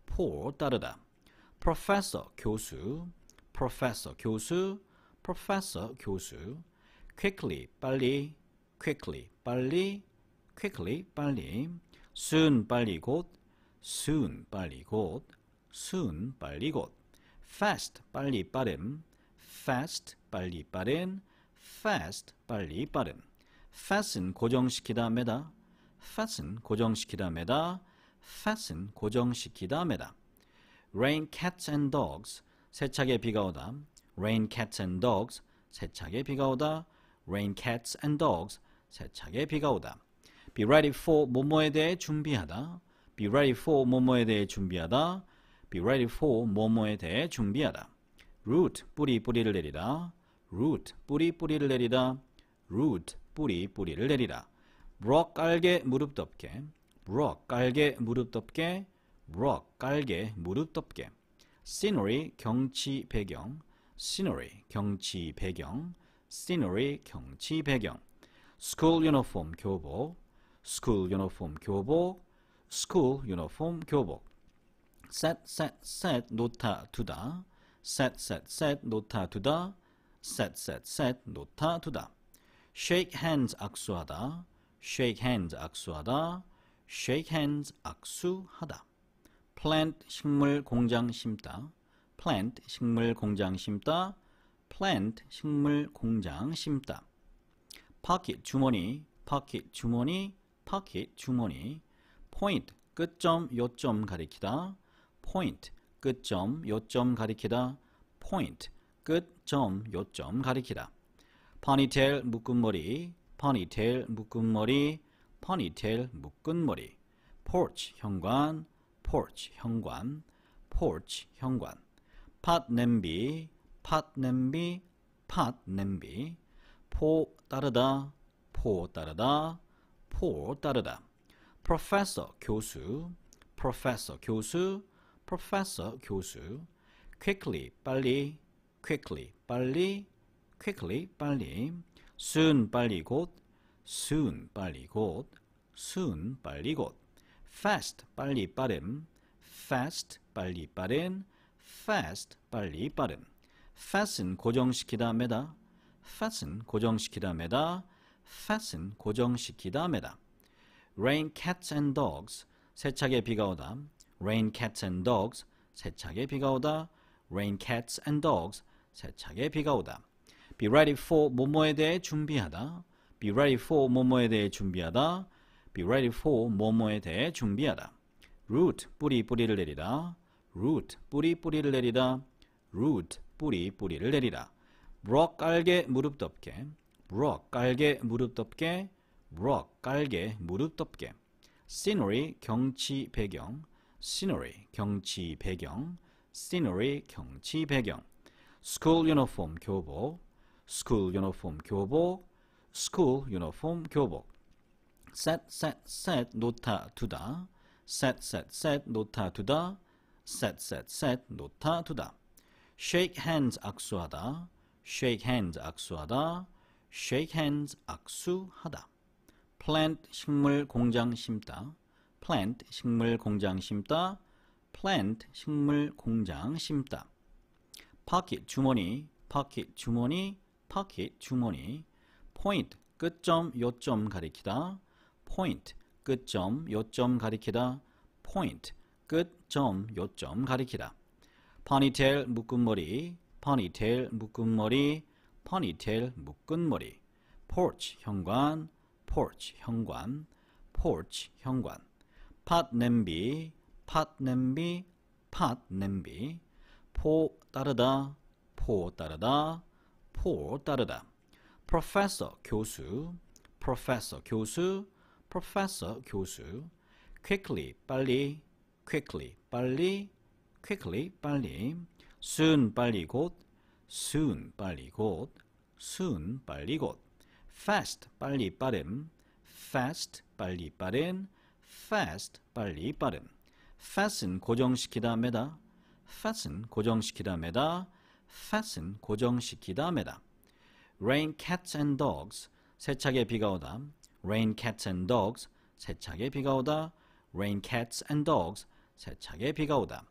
포 따르다. professor 교수, professor 교수, professor 교수. quickly 빨리, quickly 빨리 quickly 빨리 soon 빨리 곧 soon 빨리 곧 soon 빨리 곧 fast 빨리 빠른 fast 빨리 빠른 fast 빨리 빠른 fasten 고정시키다 매다 fasten 고정시키다 매다 fasten 고정시키다 매다 rain cats and dogs 세차게 비가 오다 rain cats and dogs 세차게 비가 오다 rain cats and dogs 세차게 비가 오다. be ready for 뭐뭐에 대해 준비하다. be ready for 뭐뭐에 대해 준비하다. be ready for 뭐뭐에 대해 준비하다. root 뿌리 뿌리를 내리다. root 뿌리 뿌리를 내리다. root 뿌리 뿌리를 내리다. rock 깔게 무릎 덮게. rock 깔게 무릎 덮게. rock 깔게 무릎 덮게. scenery 경치 배경. scenery 경치 배경. scenery 경치 배경. school uniform 교복, school uniform 교복, school uniform 교복. set set set 놓다 두다, set set set 놓다 두다, set set set 놓다 두다. shake hands 악수하다, shake hands 악수하다, shake hands 악수하다. plant 식물 공장 심다, plant 식물 공장 심다, plant 식물 공장 심다. pocket 주머니, pocket 주머니, pocket 주머니. point 끝점 요점 가리키다. point 끝점 요점 가리키다. point 끝점 요점 가리키다. ponytail 묶은 머리, ponytail 묶은 머리, ponytail 묶은 머리. porch 현관, porch 현관, porch 현관. pot 냄비, pot 냄비, pot 냄비. 포 따르다 포 따르다 포 따르다 professor 교수 professor 교수 professor 교수 quickly 빨리 quickly 빨리 quickly 빨리 soon 빨리 곧 soon 빨리 곧 soon 빨리 곧 fast 빨리 빠른 fast 빨리 빠른 fast 빨리 빠른 fasten 고정시키다 매다 fasten 고정시키다 매다 fasten 고정시키다 매다 rain cats and dogs 세차게 비가 오다 rain cats and dogs 세차게 비가 오다 rain cats and dogs 세차게 비가 오다 be ready for 뭐뭐에 대해 준비하다 be ready for 뭐뭐에 대해 준비하다 be ready for 뭐뭐에 대해 준비하다 root 뿌리 뿌리를 내리다 root 뿌리 뿌리를 내리다 root 뿌리 뿌리를 내리다 rock 깔게 무릎 덮개 rock 깔게 무릎 덮개 rock 깔게 무릎 덮개 scenery 경치 배경 scenery 경치 배경 scenery 경치 배경 school uniform 교복 school uniform 교복 school uniform 교복 set set set 놓다 두다 set set set 놓다 두다 set set set 놓다 두다 shake hands 악수하다 shake hands 악수하다 shake hands 악수하다 plant 식물 공장 심다 plant 식물 공장 심다 plant 식물 공장 심다 pocket 주머니 pocket 주머니 pocket 주머니 point 끝점 요점 가리키다 point 끝점 요점 가리키다 point 끝점 요점 가리키다 ponytail 묶음머리 ponytail 묶은 머리, ponytail 묶은 머리, porch 현관, porch 현관, porch 현관, pot 냄비, pot 냄비, pot 냄비, 포 따르다, 포 따르다, 포 따르다, professor 교수, professor 교수, professor 교수, quickly 빨리, quickly 빨리, quickly 빨리 soon 빨리 곧 soon 빨리 곧 soon 빨리 곧 fast 빨리 빠른 fast 빨리 빠른 fast 빨리 빠른 fasten 고정시키다 매다 fasten 고정시키다 매다 fasten 고정시키다 매다 rain cats and dogs 세차게 비가 오다 rain cats and dogs 세차게 비가 오다 rain cats and dogs 세차게 비가 오다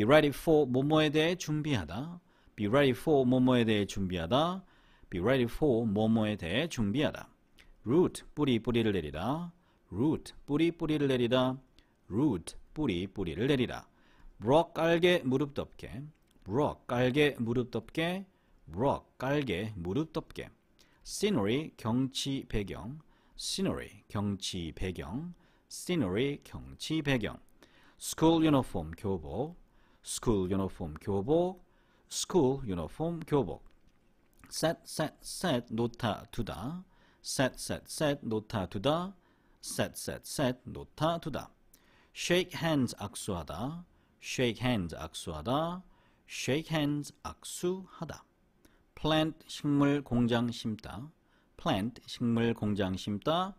be ready for 뭐뭐에 대해 준비하다. be ready for 뭐뭐에 대해 준비하다. be ready for 뭐뭐에 대해 준비하다. root 뿌리 뿌리를 내리다. root 뿌리 뿌리를 내리다. root 뿌리 뿌리를 내리다. rock 깔게 무릎 덮게. rock 깔게 무릎 덮게. rock 깔게 무릎 덮게. scenery 경치 배경. scenery 경치 배경. scenery 경치 배경. school uniform 교복. school uniform 교복 school uniform 교복 set set set 놓다 두다 set set set 놓다 두다 set set set 놓다 두다 shake hands 악수하다 shake hands 악수하다 shake hands 악수하다 plant 식물 공장 심다 plant 식물 공장 심다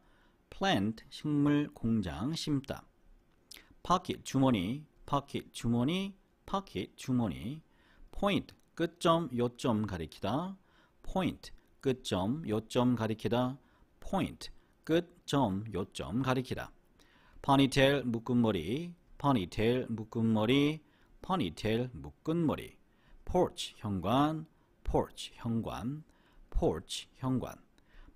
plant 식물 공장 심다 pocket 주머니 pocket 주머니 pocket 주머니 point 끝점 요점 가리키다 point 끝점 요점 가리키다 point 끝점 요점 가리키다 ponytail 묶은 머리 ponytail 묶은 머리 ponytail 묶은 머리 porch 현관 porch 현관 porch 현관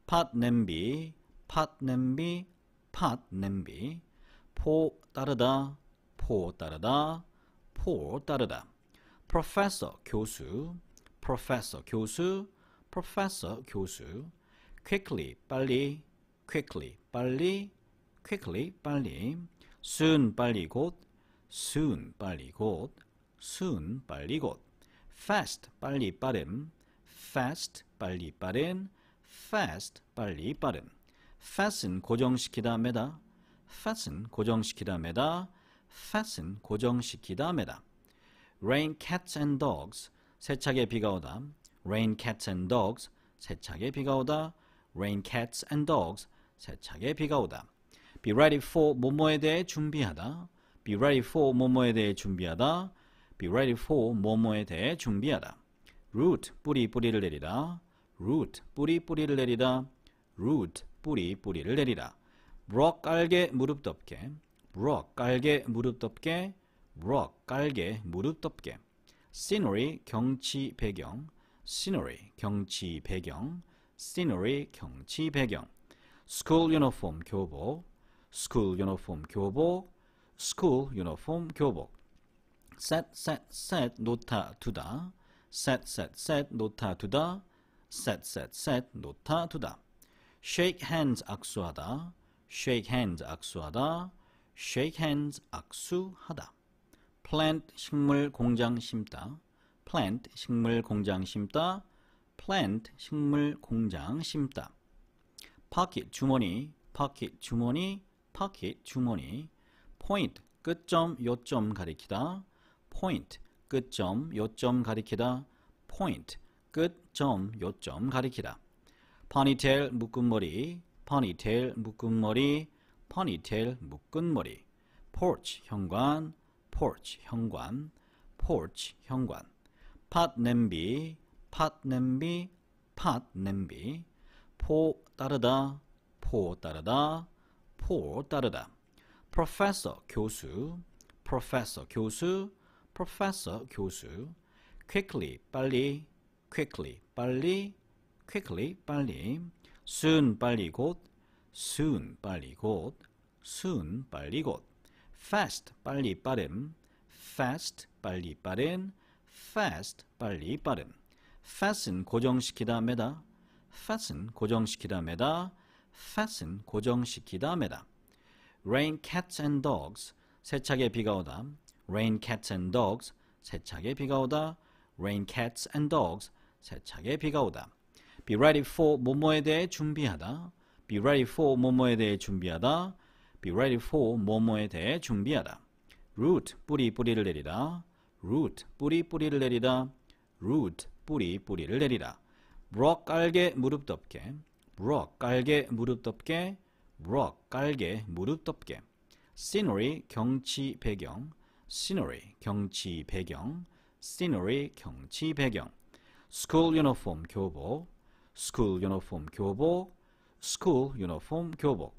팥 냄비 팥 냄비 팥 냄비 포 따르다 포 따르다 for 따르다 professor 교수 professor 교수 professor 교수 quickly 빨리 quickly 빨리 quickly 빨리 soon 빨리 곧 soon 빨리 곧 soon 빨리 곧 fast 빨리 빠른 fast 빨리 빠른 fast 빨리 빠른 fasten 고정시키다 매다 fasten 고정시키다 매다 fasten 고정시키다메다. rain cats and dogs 세차게 비가 오다. rain cats and dogs 세차게 비가 오다. rain cats and dogs 세차게 비가 오다. be ready for 뭐뭐에 대해 준비하다. be ready for 뭐뭐에 대해 준비하다. be ready for 뭐뭐에 대해 준비하다. root 뿌리 뿌리를 내리다. root 뿌리 뿌리를 내리다. root 뿌리 뿌리를 내리라. rock 알게 무릎 덮게 rock 깔게 무릎 덮개 rock 깔게 무릎 덮개 scenery 경치 배경 scenery 경치 배경 scenery 경치 배경 school uniform 교복 school uniform 교복 school uniform 교복 set set set 놓다 두다 set set set 놓다 두다 set set set 놓다 두다 shake hands 악수하다 shake hands 악수하다 shake hands 악수하다 plant 식물 공장 심다 plant 식물 공장 심다 plant 식물 공장 심다 pocket 주머니 pocket 주머니 pocket 주머니 point 끝점 요점 가리키다 point 끝점 요점 가리키다 point 끝점 요점 가리키다 ponytail 묶음머리 ponytail 묶음머리 ponytail 묶은머리, porch 현관, porch 현관, porch 현관, pot 냄비, pot 냄비, pot 냄비, 포 따르다, 포 따르다, 포 따르다, professor 교수, professor 교수, professor 교수, quickly 빨리, quickly 빨리, quickly 빨리, soon 빨리 곧 soon 빨리 곧 soon 빨리 곧 fast 빨리 빠름 fast 빨리 빠른 fast 빨리 빠름 fasten 고정시키다 매다 fasten 고정시키다 매다 fasten 고정시키다 매다 rain cats and dogs 세차게 비가 오다 rain cats and dogs 세차게 비가 오다 rain cats and dogs 세차게 비가 오다 be ready for 뭐뭐에 대해 준비하다 be ready for 뭐뭐에 대해 준비하다 be ready for 뭐뭐에 대해 준비하다 root 뿌리 뿌리를 내리다 root 뿌리 뿌리를 내리다 root 뿌리 뿌리를 내리다 rock 깔게 무릎 덮게 rock 깔게 무릎 덮게 rock 깔게 무릎 덮게 scenery 경치 배경 scenery 경치 배경 scenery 경치 배경 school uniform 교복 school uniform 교복 school, 유니폼, 교복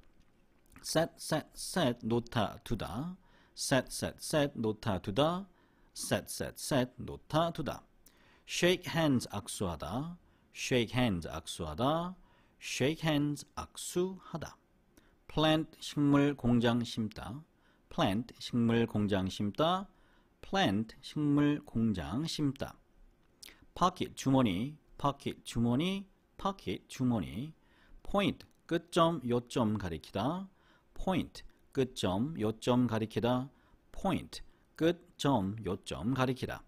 set, set, set, 놓다, 두다 set, set, set, 놓다, 두다 set, set, set, 놓다, 두다 shake hands, 악수하다 shake hands, 악수하다 shake hands, 악수하다 plant, 식물, 공장, 심다 plant, 식물, 공장, 심다 plant, 식물, 공장, 심다 pocket, 주머니 pocket, 주머니 pocket, 주머니 point 끝점 요점 가리키다 point 끝점 요점 가리키다 point 끝점 요점 가리키다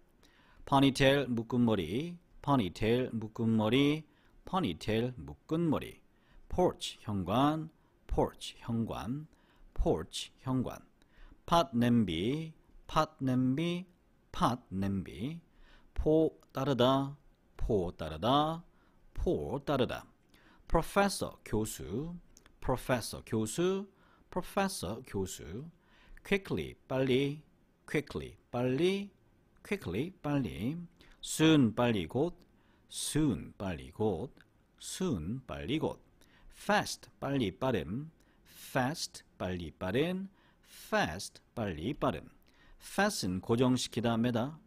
ponytail 묶은 머리 ponytail 묶은 머리 ponytail 묶은 머리 porch 현관 porch 현관 porch 현관 pot 냄비 pot 냄비 pot 냄비 포 따르다 포 따르다 포 따르다 professor 교수 professor 교수 professor 교수 quickly 빨리 quickly 빨리 quickly 빨리 soon 빨리 곧 soon 빨리 곧 soon 빨리 곧 fast 빨리 빠른 fast 빨리 빠른 fast 빨리 빠른 fasten 고정시키다 매다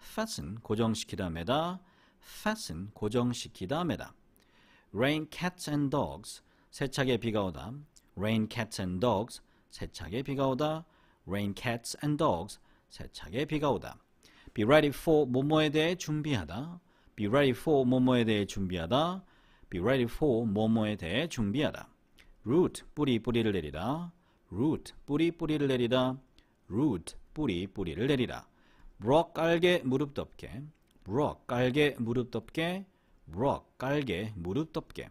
fasten 고정시키다 매다 fasten 고정시키다 매다 rain cats and dogs 세차게 비가 오다 rain cats and dogs 세차게 비가 오다 rain cats and dogs 세차게 비가 오다 be ready for 뭐뭐에 대해 준비하다 be ready for 뭐뭐에 대해 준비하다 be ready for 뭐뭐에 대해 준비하다 root 뿌리 뿌리를 내리다 root 뿌리 뿌리를 내리다 root 뿌리 뿌리를 내리다 rock 깔게 무릎 덮게 rock 깔게 무릎 덮게 rock 깔개 무릎 덮개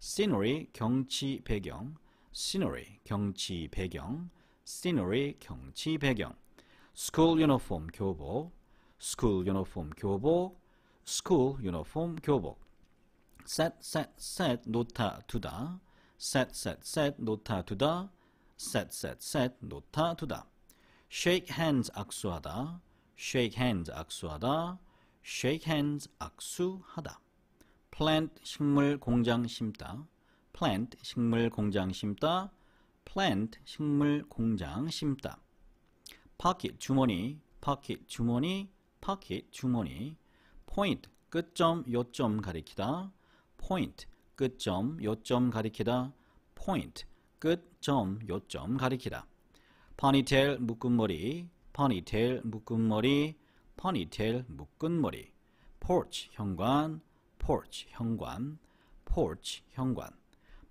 scenery 경치 배경 scenery 경치 배경 scenery 경치 배경 school uniform 교복 school uniform 교복 school uniform 교복 set set set 놓다 두다 set set set 놓다 두다 set set set 놓다 두다 shake hands 악수하다 shake hands 악수하다 shake hands 악수하다 plant 식물 공장 심다 plant 식물 공장 심다 plant 식물 공장 심다 pocket 주머니 pocket 주머니 pocket 주머니 point 끝점 요점 가리키다 point 끝점 요점 가리키다 point 끝점 요점 가리키다 ponytail 묶은 머리 ponytail 묶은 머리 ponytail 묶은 머리 porch 현관 porch 현관, porch 현관,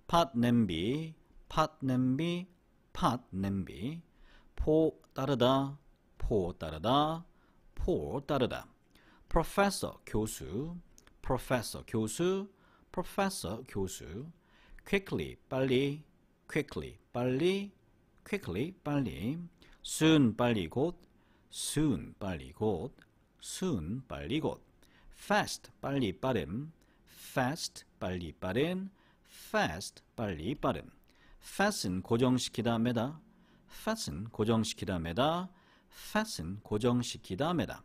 pot 냄비, pot 냄비, pot 냄비, 포 따르다, 포 따르다, 포 따르다. professor 교수, professor 교수, professor 교수. quickly 빨리, quickly 빨리, quickly 빨리. soon 빨리 곧, soon 빨리 곧, soon 빨리 곧. fast 빨리 빠른 fast 빨리 빠른 fast 빨리 빠른 fasten 고정시키다 매다 fasten 고정시키다 매다 fasten 고정시키다 매다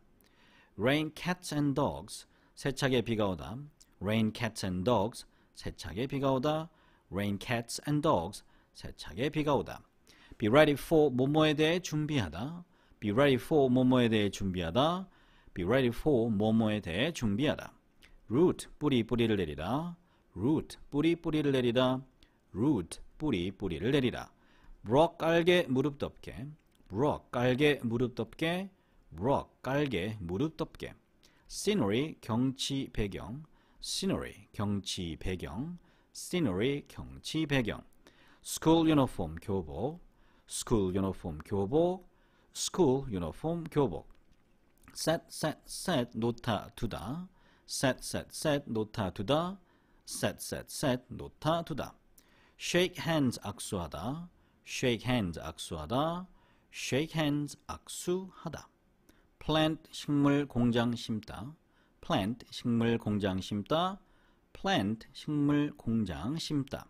rain cats and dogs 세차게 비가 오다 rain cats and dogs 세차게 비가 오다 rain cats and dogs 세차게 비가 오다 be ready for 뭐뭐에 대해 준비하다 be ready for 뭐뭐에 대해 준비하다 be ready for 뭐뭐에 대해 준비하다. root 뿌리 뿌리를 내리다. root 뿌리 뿌리를 내리다. root 뿌리 뿌리를 내리다. rock 깔게 무릎 덮게. rock 깔게 무릎 덮게. rock 깔게 무릎 덮게. scenery 경치 배경. scenery 경치 배경. scenery 경치 배경. school uniform 교복. school uniform 교복. school uniform 교복. set, set, set, 놓다, 두다. set, set, set, 놓다, 두다. set, set, set, 놓다, 두다. shake hands, 악수하다. shake hands, 악수하다. shake hands, 악수하다. plant, 식물, 공장 심다. plant, 식물, 공장 심다. plant, 식물, 공장 심다.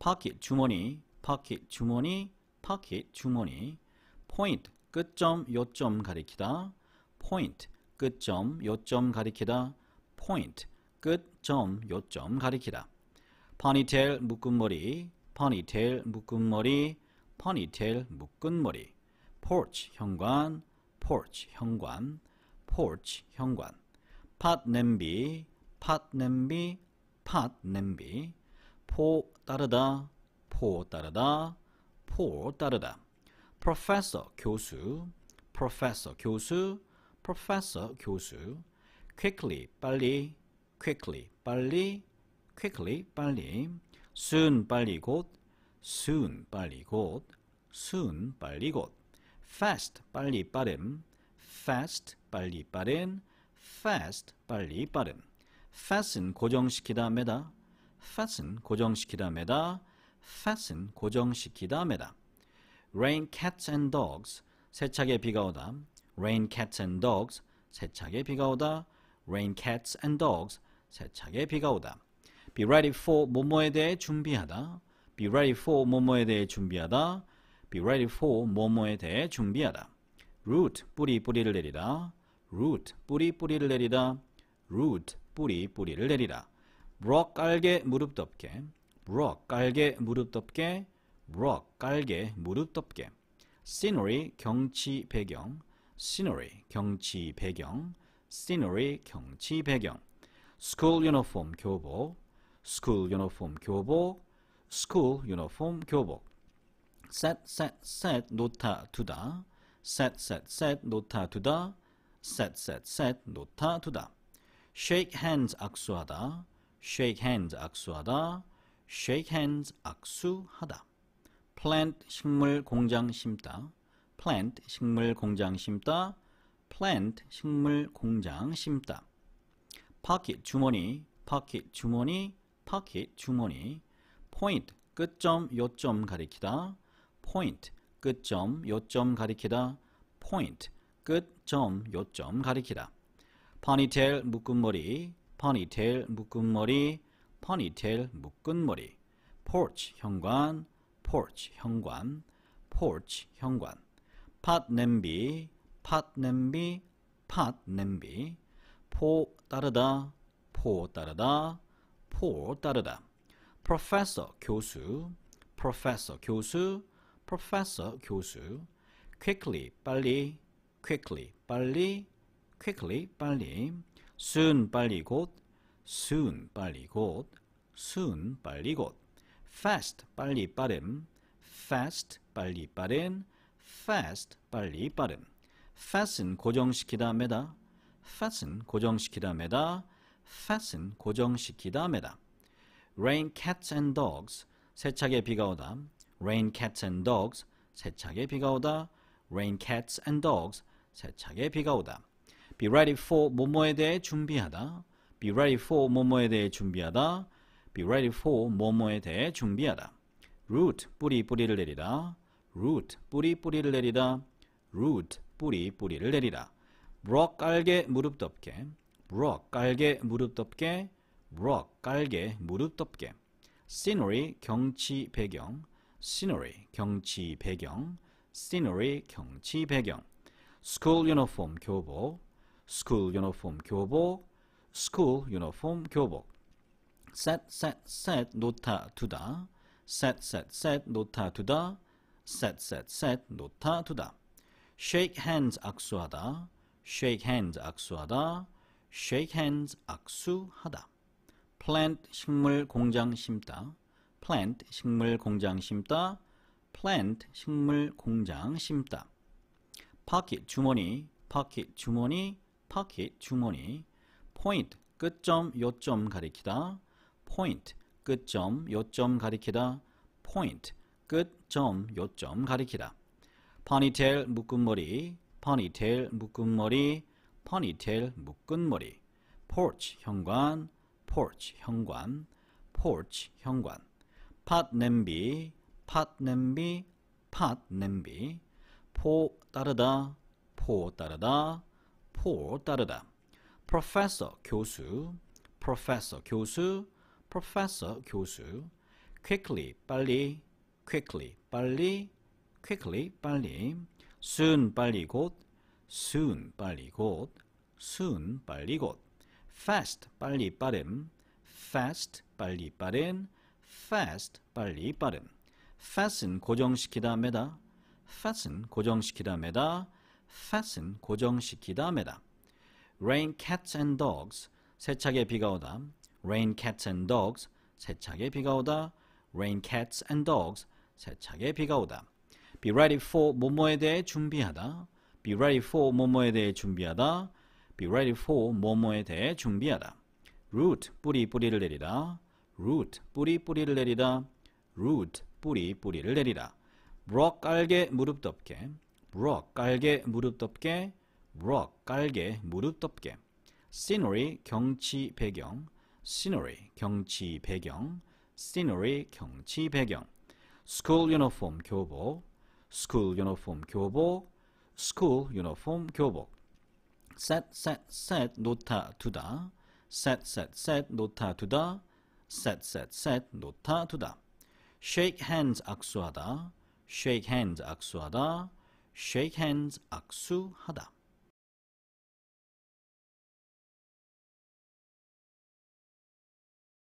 pocket, 주머니, pocket, 주머니, pocket, 주머니. point, 끝점, 요점 가리키다. point 끝점 요점 가리키다 point 끝점 요점 가리키다 ponytail 묶은 머리 ponytail 묶은 머리 ponytail 묶은 머리 porch 현관 porch 현관 porch 현관 pot 냄비 pot 냄비 pot 냄비 포 따르다 포 따르다 포 따르다 professor 교수 professor 교수 professor 교수 quickly 빨리 quickly 빨리 quickly 빨리 soon 빨리 곧 soon 빨리 곧 soon 빨리 곧 fast 빨리 빠름 fast 빨리 빠른 fast 빨리 빠른 fasten 고정시키다 매다 fasten 고정시키다 매다 fasten 고정시키다 매다 rain cats and dogs 세차게 비가 오다 rain cats and dogs 세차게 비가 오다 rain cats and dogs 세차게 비가 오다 be ready for 뭐뭐에 대해 준비하다 be ready for 뭐뭐에 대해 준비하다 be ready for 뭐뭐에 대해 준비하다 root 뿌리 뿌리를 내리다 root 뿌리 뿌리를 내리다 root 뿌리 뿌리를 내리다 rock 깔게 무릎 덮게 rock 깔게 무릎 덮게 rock 깔게 무릎 덮게 scenery 경치 배경 scenery 경치 배경 scenery 경치 배경 school uniform 교복 school uniform 교복 school uniform 교복 set set set 놓다 두다 set set set 놓다 두다 set set set 놓다 두다 shake hands 악수하다 shake hands 악수하다 shake hands 악수하다 plant 식물 공장 심다 plant 식물 공장 심다 plant 식물 공장 심다 pocket 주머니 pocket 주머니 pocket 주머니 point 끝점 요점 가리키다 point 끝점 요점 가리키다 point 끝점 요점 가리키다 ponytail 묶은 머리 ponytail 묶은 머리 ponytail 묶은 머리 porch 현관 porch 현관 porch 현관 팥 냄비, 팥 냄비, 팥 냄비. 포 따르다, 포 따르다, 포 따르다. professor 교수, professor 교수, professor 교수. quickly 빨리, quickly 빨리, quickly 빨리. soon 빨리 곧, soon 빨리 곧, soon 빨리 곧. fast 빨리 빠름, fast 빨리 빠른. fast 빨리 빠른 fasten 고정시키다 매다 fasten 고정시키다 매다 fasten 고정시키다 매다 rain cats and dogs 세차게 비가 오다 rain cats and dogs 세차게 비가 오다 rain cats and dogs 세차게 비가 오다 be ready for 뭐뭐에 대해 준비하다 be ready for 뭐뭐에 대해 준비하다 be ready for 뭐뭐에 대해 준비하다 root 뿌리 뿌리를 내리다 root 뿌리 뿌리를 내리다 root 뿌리 뿌리를 내리라 rock 깔게 무릎 덮게 rock 깔게 무릎 덮게 rock 깔게 무릎 덮게 scenery 경치 배경 scenery 경치 배경 scenery 경치 배경 school uniform 교복 school uniform 교복 school uniform 교복 set set set 놓다 두다 set set set 놓다 두다 set, set, set, 놓다, 두다. shake hands, 악수하다. shake hands, 악수하다. shake hands, 악수하다. plant, 식물, 공장 심다. plant, 식물, 공장 심다. plant, 식물, 공장 심다. pocket, 주머니, pocket, 주머니, pocket, 주머니. point, 끝점, 요점 가리키다. point, 끝점, 요점 가리키다. point, 끝, 점, 요점 가리키다. ponytail 묶은 머리, ponytail 묶은 머리, ponytail 묶은 머리. porch 현관, porch 현관, porch 현관. pot 냄비, pot 냄비, pot 냄비. 포 따르다, 포 따르다, 포 따르다. professor 교수, professor 교수, professor 교수. quickly 빨리 quickly 빨리 quickly 빨리 soon 빨리 곧 soon 빨리 곧 soon 빨리 곧 fast 빨리 빠른 fast 빨리 빠른 fast 빨리 빠른 fasten 고정시키다 매다 fasten 고정시키다 매다 fasten 고정시키다 매다 rain cats and dogs 세차게 비가 오다 rain cats and dogs 세차게 비가 오다 rain cats and dogs 세차게 비가 오다. be ready for 뭐뭐에 대해 준비하다. be ready for 뭐뭐에 대해 준비하다. be ready for 뭐뭐에 대해 준비하다. root 뿌리 뿌리를 내리다. root 뿌리 뿌리를 내리다. root 뿌리 뿌리를 내리다. rock 깔게 무릎 덮게. rock 깔게 무릎 덮게. rock 깔게 무릎 덮게. scenery 경치 배경. scenery 경치 배경. scenery 경치 배경. school uniform 교복, school uniform 교복, school uniform 교복. set set set 놓다 두다, set set set 놓다 두다, set set set 놓다 두다. shake hands 악수하다, shake hands 악수하다, shake hands 악수하다.